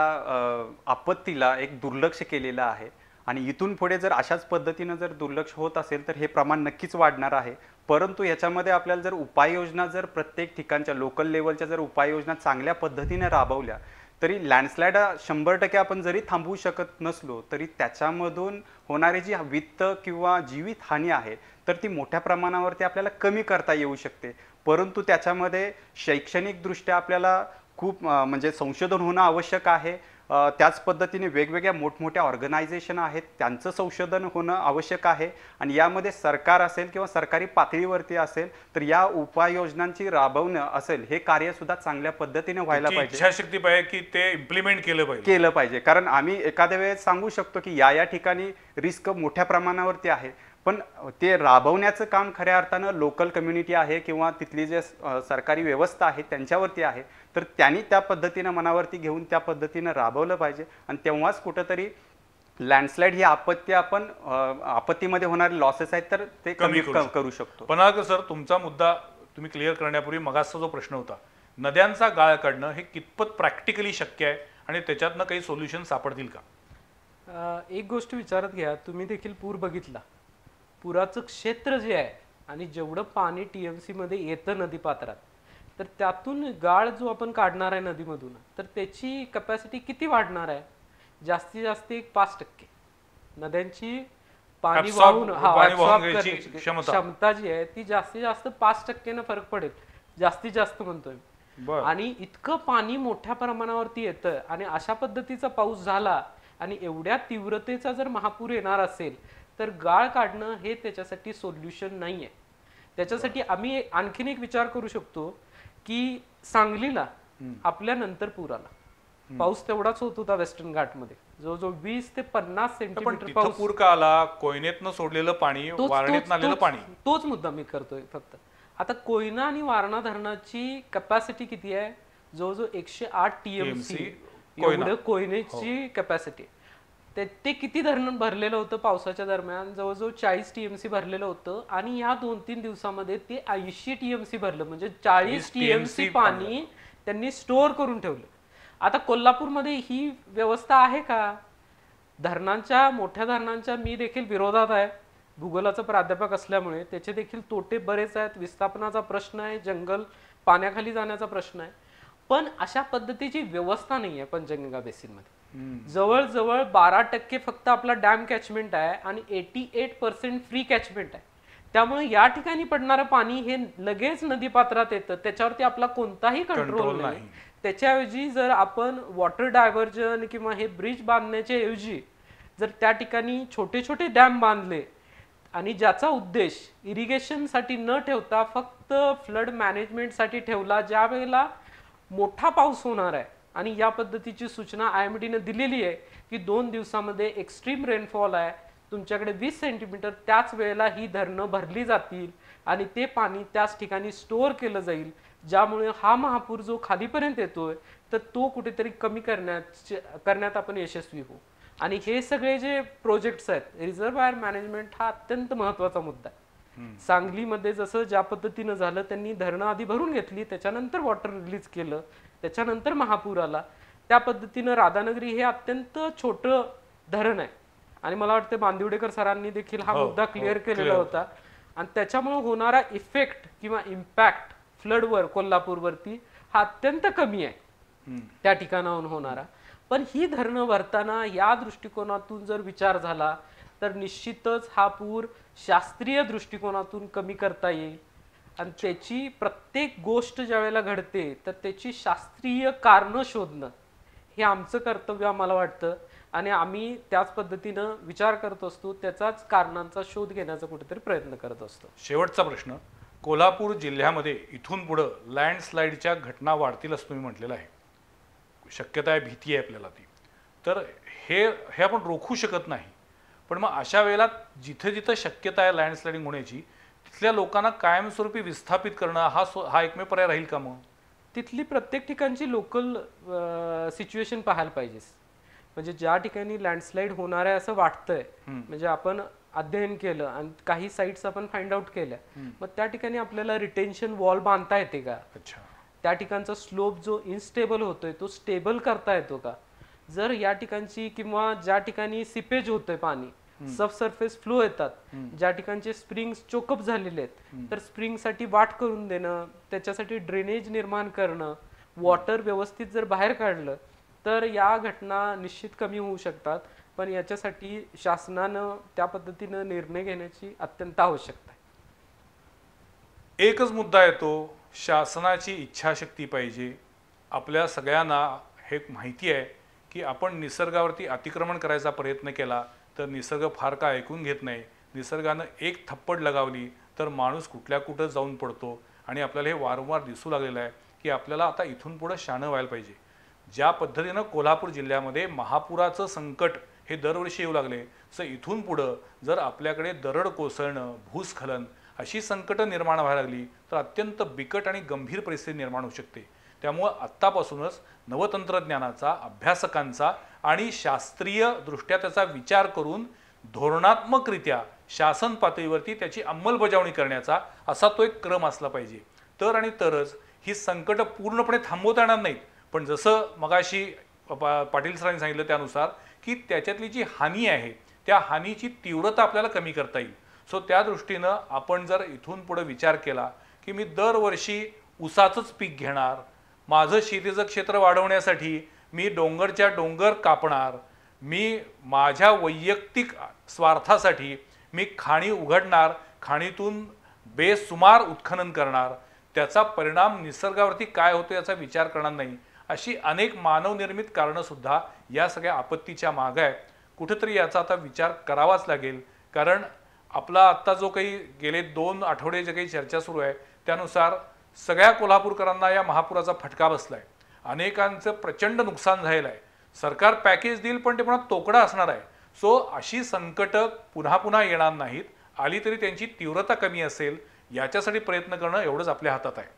आपत्तीला एक दुर्लक्ष केलेलं आहे आणि इथून पुढे जर अशाच पद्धतीनं जर दुर्लक्ष होत असेल तर हे प्रमाण नक्कीच वाढणार आहे परंतु याच्यामध्ये आपल्याला जर उपाययोजना जर प्रत्येक ठिकाणच्या लोकल लेवलच्या जर उपाययोजना चांगल्या पद्धतीने राबवल्या तरी लँडस्लाईड शंभर टक्के आपण जरी थांबवू शकत नसलो तरी त्याच्यामधून होणारी जी वित्त किंवा जीवित हानी आहे तर ती मोठ्या प्रमाणावरती आपल्याला कमी करता येऊ शकते परंतु त्याच्यामध्ये शैक्षणिकदृष्ट्या आपल्याला खूप म्हणजे संशोधन होणं आवश्यक आहे त्याच पद्धतीने वेगवेगळ्या मोठमोठ्या ऑर्गनायझेशन आहेत त्यांचं संशोधन होणं आवश्यक आहे आणि यामध्ये सरकार असेल किंवा सरकारी पातळीवरती असेल तर या उपाययोजनांची राबवणं असेल हे कार्यसुद्धा चांगल्या पद्धतीने व्हायला पाहिजे पाहिजे की ते इम्प्लिमेंट केलं पाहिजे केलं पाहिजे कारण आम्ही एखाद्या वेळेस सांगू शकतो की या या ठिकाणी रिस्क मोठ्या प्रमाणावरती आहे पण ते राबवण्याचं काम खऱ्या अर्थानं लोकल कम्युनिटी आहे किंवा तिथली जे सरकारी व्यवस्था आहे त्यांच्यावरती आहे तर त्यांनी त्या पद्धतीनं मनावरती घेऊन त्या पद्धतीनं राबवलं पाहिजे आणि तेव्हाच कुठंतरी लँडस्लाईड ही आपत्ती आपण आपत्तीमध्ये होणारे लॉसेस आहेत तर ते कमी करू शकतो पण सर तुमचा मुद्दा तुम्ही क्लिअर करण्यापूर्वी मग जो प्रश्न होता नद्यांचा गाळ काढणं हे कितपत प्रॅक्टिकली शक्य आहे आणि त्याच्यातनं काही सोल्युशन सापडतील का एक गोष्ट विचारत घ्या तुम्ही देखील पूर बघितला पुराचं क्षेत्र जे आहे आणि जेवढं पाणी टी एम सीमध्ये येतं नदीपात्रात तर त्यातून गाळ जो आपण काढणार आहे नदीमधून तर त्याची कपॅसिटी किती वाढणार आहे जास्तीत जास्त एक पाच टक्के नद्यांची पाणी वाहून क्षमता जी आहे ती जास्तीत जास्त पाच टक्क्यानं फरक पडेल जास्तीत जास्त म्हणतोय आणि इतकं पाणी मोठ्या प्रमाणावरती येतं आणि अशा पद्धतीचा पाऊस झाला आणि एवढ्या तीव्रतेचा जर महापूर येणार असेल तर गाळ काढणं हे त्याच्यासाठी सोल्युशन नाही आहे त्याच्यासाठी आम्ही आणखीन एक विचार करू शकतो की सांगलीला आपल्या पूर आला पाऊस तेवढाच होत होता वेस्टर्न घाटमध्ये जवळजवळ वीस ते पन्नास सेंटीमीटर पाऊस पूर का आला कोयनेतनं सोडलेलं पाणी पाणी तोच मुद्दा मी करतोय फक्त आता कोयना आणि वारणा धरणाची कॅपॅसिटी किती आहे जवळजवळ एकशे आठ टीएमसी कोयनेची कॅपॅसिटी हो. ते ते किती धरण भरलेलं होतं पावसाच्या दरम्यान जवळजवळ चाळीस टीएमसी भरलेलं होतं आणि या दोन तीन दिवसामध्ये ते ऐंशी टीएमसी भरलं म्हणजे चाळीस टीएमसी पाणी त्यांनी स्टोअर करून ठेवलं आता कोल्हापूरमध्ये ही व्यवस्था आहे का धरणांच्या मोठ्या धरणांच्या मी देखील विरोधात आहे भूगोलाचं प्राध्यापक असल्यामुळे त्याचे देखील तोटे बरेच आहेत विस्थापनाचा प्रश्न आहे जंगल पाण्याखाली जाण्याचा प्रश्न आहे पण अशा पद्धतीची व्यवस्था नाही आहे पंचगंगा बेसिनमध्ये जवळजवळ बारा टक्के फक्त आपला डॅम कॅचमेंट आहे आणि eighty eight percent free catchment आहे त्यामुळे या ठिकाणी पडणारं पाणी हे लगेच नदीपात्रात येतं त्याच्यावरती आपला कोणताही कंट्रोल नाही त्याच्याऐवजी जर आपण वॉटर डायव्हर्जन किंवा हे ब्रिज बांधण्याच्या ऐवजी जर त्या ठिकाणी छोटे छोटे डॅम बांधले आणि ज्याचा उद्देश इरिगेशनसाठी न ठेवता फक्त फ्लड मॅनेजमेंटसाठी ठेवला ज्या वेळेला मोठा पाऊस होणार आहे आणि या पद्धतीची सूचना आय एम डीनं दिलेली आहे की दोन दिवसामध्ये एक्स्ट्रीम रेनफॉल आहे तुमच्याकडे वीस सेंटीमीटर त्याच वेळेला ही धरणं भरली जातील आणि ते पाणी त्याच ठिकाणी स्टोअर केलं जाईल ज्यामुळे हा महापूर जो खालीपर्यंत येतोय तर तो कुठेतरी कमी करण्यात करण्यात आपण यशस्वी होऊ आणि हे सगळे जे प्रोजेक्ट्स आहेत आयर मॅनेजमेंट हा अत्यंत महत्वाचा मुद्दा आहे सांगलीमध्ये जसं ज्या पद्धतीनं झालं त्यांनी धरणं आधी भरून घेतली त्याच्यानंतर वॉटर रिलीज केलं त्याच्यानंतर महापूर आला त्या पद्धतीनं राधानगरी हे अत्यंत छोट धरण आहे आणि मला वाटतं बांदिवडेकर सरांनी देखील हा हो, मुद्दा क्लिअर हो, केलेला होता आणि त्याच्यामुळे होणारा इफेक्ट किंवा इम्पॅक्ट फ्लडवर कोल्हापूरवरती हा अत्यंत कमी आहे त्या ठिकाणाहून होणारा पण ही धरणं भरताना या दृष्टिकोनातून जर विचार झाला तर निश्चितच हा पूर शास्त्रीय दृष्टिकोनातून कमी करता येईल आणि त्याची प्रत्येक गोष्ट ज्या वेळेला घडते तर त्याची शास्त्रीय कारणं शोधणं हे आमचं कर्तव्य आम्हाला वाटतं आणि आम्ही त्याच पद्धतीनं विचार करत असतो त्याचाच कारणांचा शोध घेण्याचा कुठेतरी प्रयत्न करत असतो शेवटचा प्रश्न कोल्हापूर जिल्ह्यामध्ये इथून पुढं लँडस्लाईडच्या घटना वाढतील असं तुम्ही म्हटलेलं आहे शक्यता आहे भीती आहे आपल्याला ती तर हे हे आपण रोखू शकत नाही पण मग अशा वेळेला जिथं जिथं शक्यता आहे लँडस्लाइडिंग होण्याची तिथल्या लोकांना कायमस्वरूपी विस्थापित करणं हा सो हा एकमेव पर्याय राहील का मग तिथली प्रत्येक ठिकाणची लोकल सिच्युएशन पाहायला पाहिजे म्हणजे ज्या ठिकाणी लँडस्लाईड होणार आहे असं वाटतंय म्हणजे आपण अध्ययन केलं आणि काही साईट्स आपण फाइंड आउट केल्या मग त्या ठिकाणी आपल्याला रिटेन्शन वॉल बांधता येते का त्या ठिकाणचा स्लोप जो इनस्टेबल होतोय तो स्टेबल करता येतो का जर या ठिकाणची किंवा ज्या ठिकाणी सिपेज होतंय पाणी सब सरफेस फ्लो येतात ज्या ठिकाणचे स्प्रिंग चोकअप झालेले आहेत तर स्प्रिंग साठी वाट करून देणं त्याच्यासाठी ड्रेनेज निर्माण करणं वॉटर व्यवस्थित जर बाहेर काढलं तर या घटना निश्चित कमी होऊ शकतात पण याच्यासाठी शासनानं त्या पद्धतीनं निर्णय घेण्याची अत्यंत आवश्यकता आहे एकच मुद्दा येतो शासनाची इच्छाशक्ती पाहिजे आपल्या सगळ्यांना हे माहिती आहे की आपण निसर्गावरती अतिक्रमण करायचा प्रयत्न केला तर निसर्ग फार काय ऐकून घेत नाही निसर्गानं एक थप्पड लगावली तर माणूस कुठल्या कुठं जाऊन पडतो आणि आपल्याला हे वारंवार दिसू लागलेलं आहे की आपल्याला आता इथून पुढं शानं व्हायला पाहिजे ज्या पद्धतीनं कोल्हापूर जिल्ह्यामध्ये महापुराचं संकट हे दरवर्षी येऊ लागले तर इथून पुढं जर आपल्याकडे दरड कोसळणं भूस्खलन अशी संकटं निर्माण व्हायला लागली तर अत्यंत बिकट आणि गंभीर परिस्थिती निर्माण होऊ शकते त्यामुळं आत्तापासूनच नवतंत्रज्ञानाचा अभ्यासकांचा आणि शास्त्रीय दृष्ट्या त्याचा विचार करून धोरणात्मकरित्या शासन पातळीवरती त्याची अंमलबजावणी करण्याचा असा तो एक क्रम असला पाहिजे तर आणि तरच ही संकटं पूर्णपणे थांबवता येणार नाहीत पण जसं मगाशी पाटील सरांनी सांगितलं त्यानुसार की त्याच्यातली जी हानी आहे त्या हानीची तीव्रता आपल्याला कमी करता येईल सो त्या दृष्टीनं आपण जर इथून पुढे विचार केला की मी दरवर्षी उसाचंच पीक घेणार माझं शेतीचं क्षेत्र वाढवण्यासाठी मी डोंगरच्या डोंगर कापणार मी माझ्या वैयक्तिक स्वार्थासाठी मी खाणी उघडणार खाणीतून बेसुमार उत्खनन करणार त्याचा परिणाम निसर्गावरती काय होतो याचा विचार करणार नाही अशी अनेक मानवनिर्मित कारणंसुद्धा या सगळ्या आपत्तीच्या मागं आहे कुठेतरी याचा आता विचार करावाच लागेल कारण आपला आत्ता जो काही गेले दोन आठवडे जे काही चर्चा सुरू आहे त्यानुसार सगळ्या कोल्हापूरकरांना या महापुराचा फटका बसला आहे अनेकांचं प्रचंड नुकसान झालेलं आहे सरकार पॅकेज देईल पण ते पुन्हा तोकडा असणार आहे सो अशी संकटं पुन्हा पुन्हा येणार नाहीत आली तरी त्यांची तीव्रता कमी असेल याच्यासाठी प्रयत्न करणं एवढंच आपल्या हातात आहे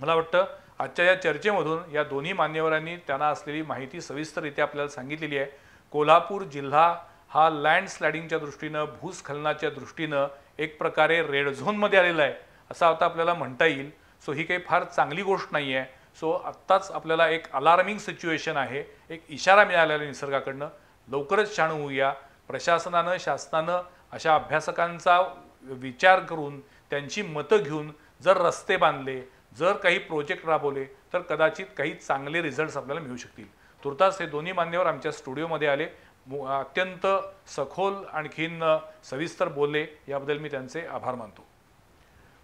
मला वाटतं आजच्या या चर्चेमधून या दोन्ही मान्यवरांनी त्यांना असलेली माहिती सविस्तररित्या आपल्याला सांगितलेली आहे कोल्हापूर जिल्हा हा लँडस्लायडिंगच्या दृष्टीनं भूस्खलनाच्या दृष्टीनं एक प्रकारे रेड झोनमध्ये आलेला आहे असं आता आपल्याला म्हणता येईल सो ही काही फार चांगली गोष्ट नाही आहे सो आत्ताच आपल्याला एक अलार्मिंग सिच्युएशन आहे एक इशारा मिळालेला निसर्गाकडनं लवकरच शाणू होऊया प्रशासनानं शासनानं अशा अभ्यासकांचा विचार करून त्यांची मतं घेऊन जर रस्ते बांधले जर काही प्रोजेक्ट राबवले तर कदाचित काही चांगले रिझल्ट्स आपल्याला मिळू शकतील तुर्तास हे दोन्ही मान्यवर आमच्या स्टुडिओमध्ये आले अत्यंत सखोल आणखीन सविस्तर बोलले याबद्दल मी त्यांचे आभार मानतो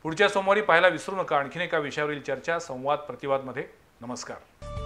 पुढच्या सोमवारी पाहायला विसरू नका आणखीन एका विषयावरील चर्चा संवाद प्रतिवादमध्ये नमस्कार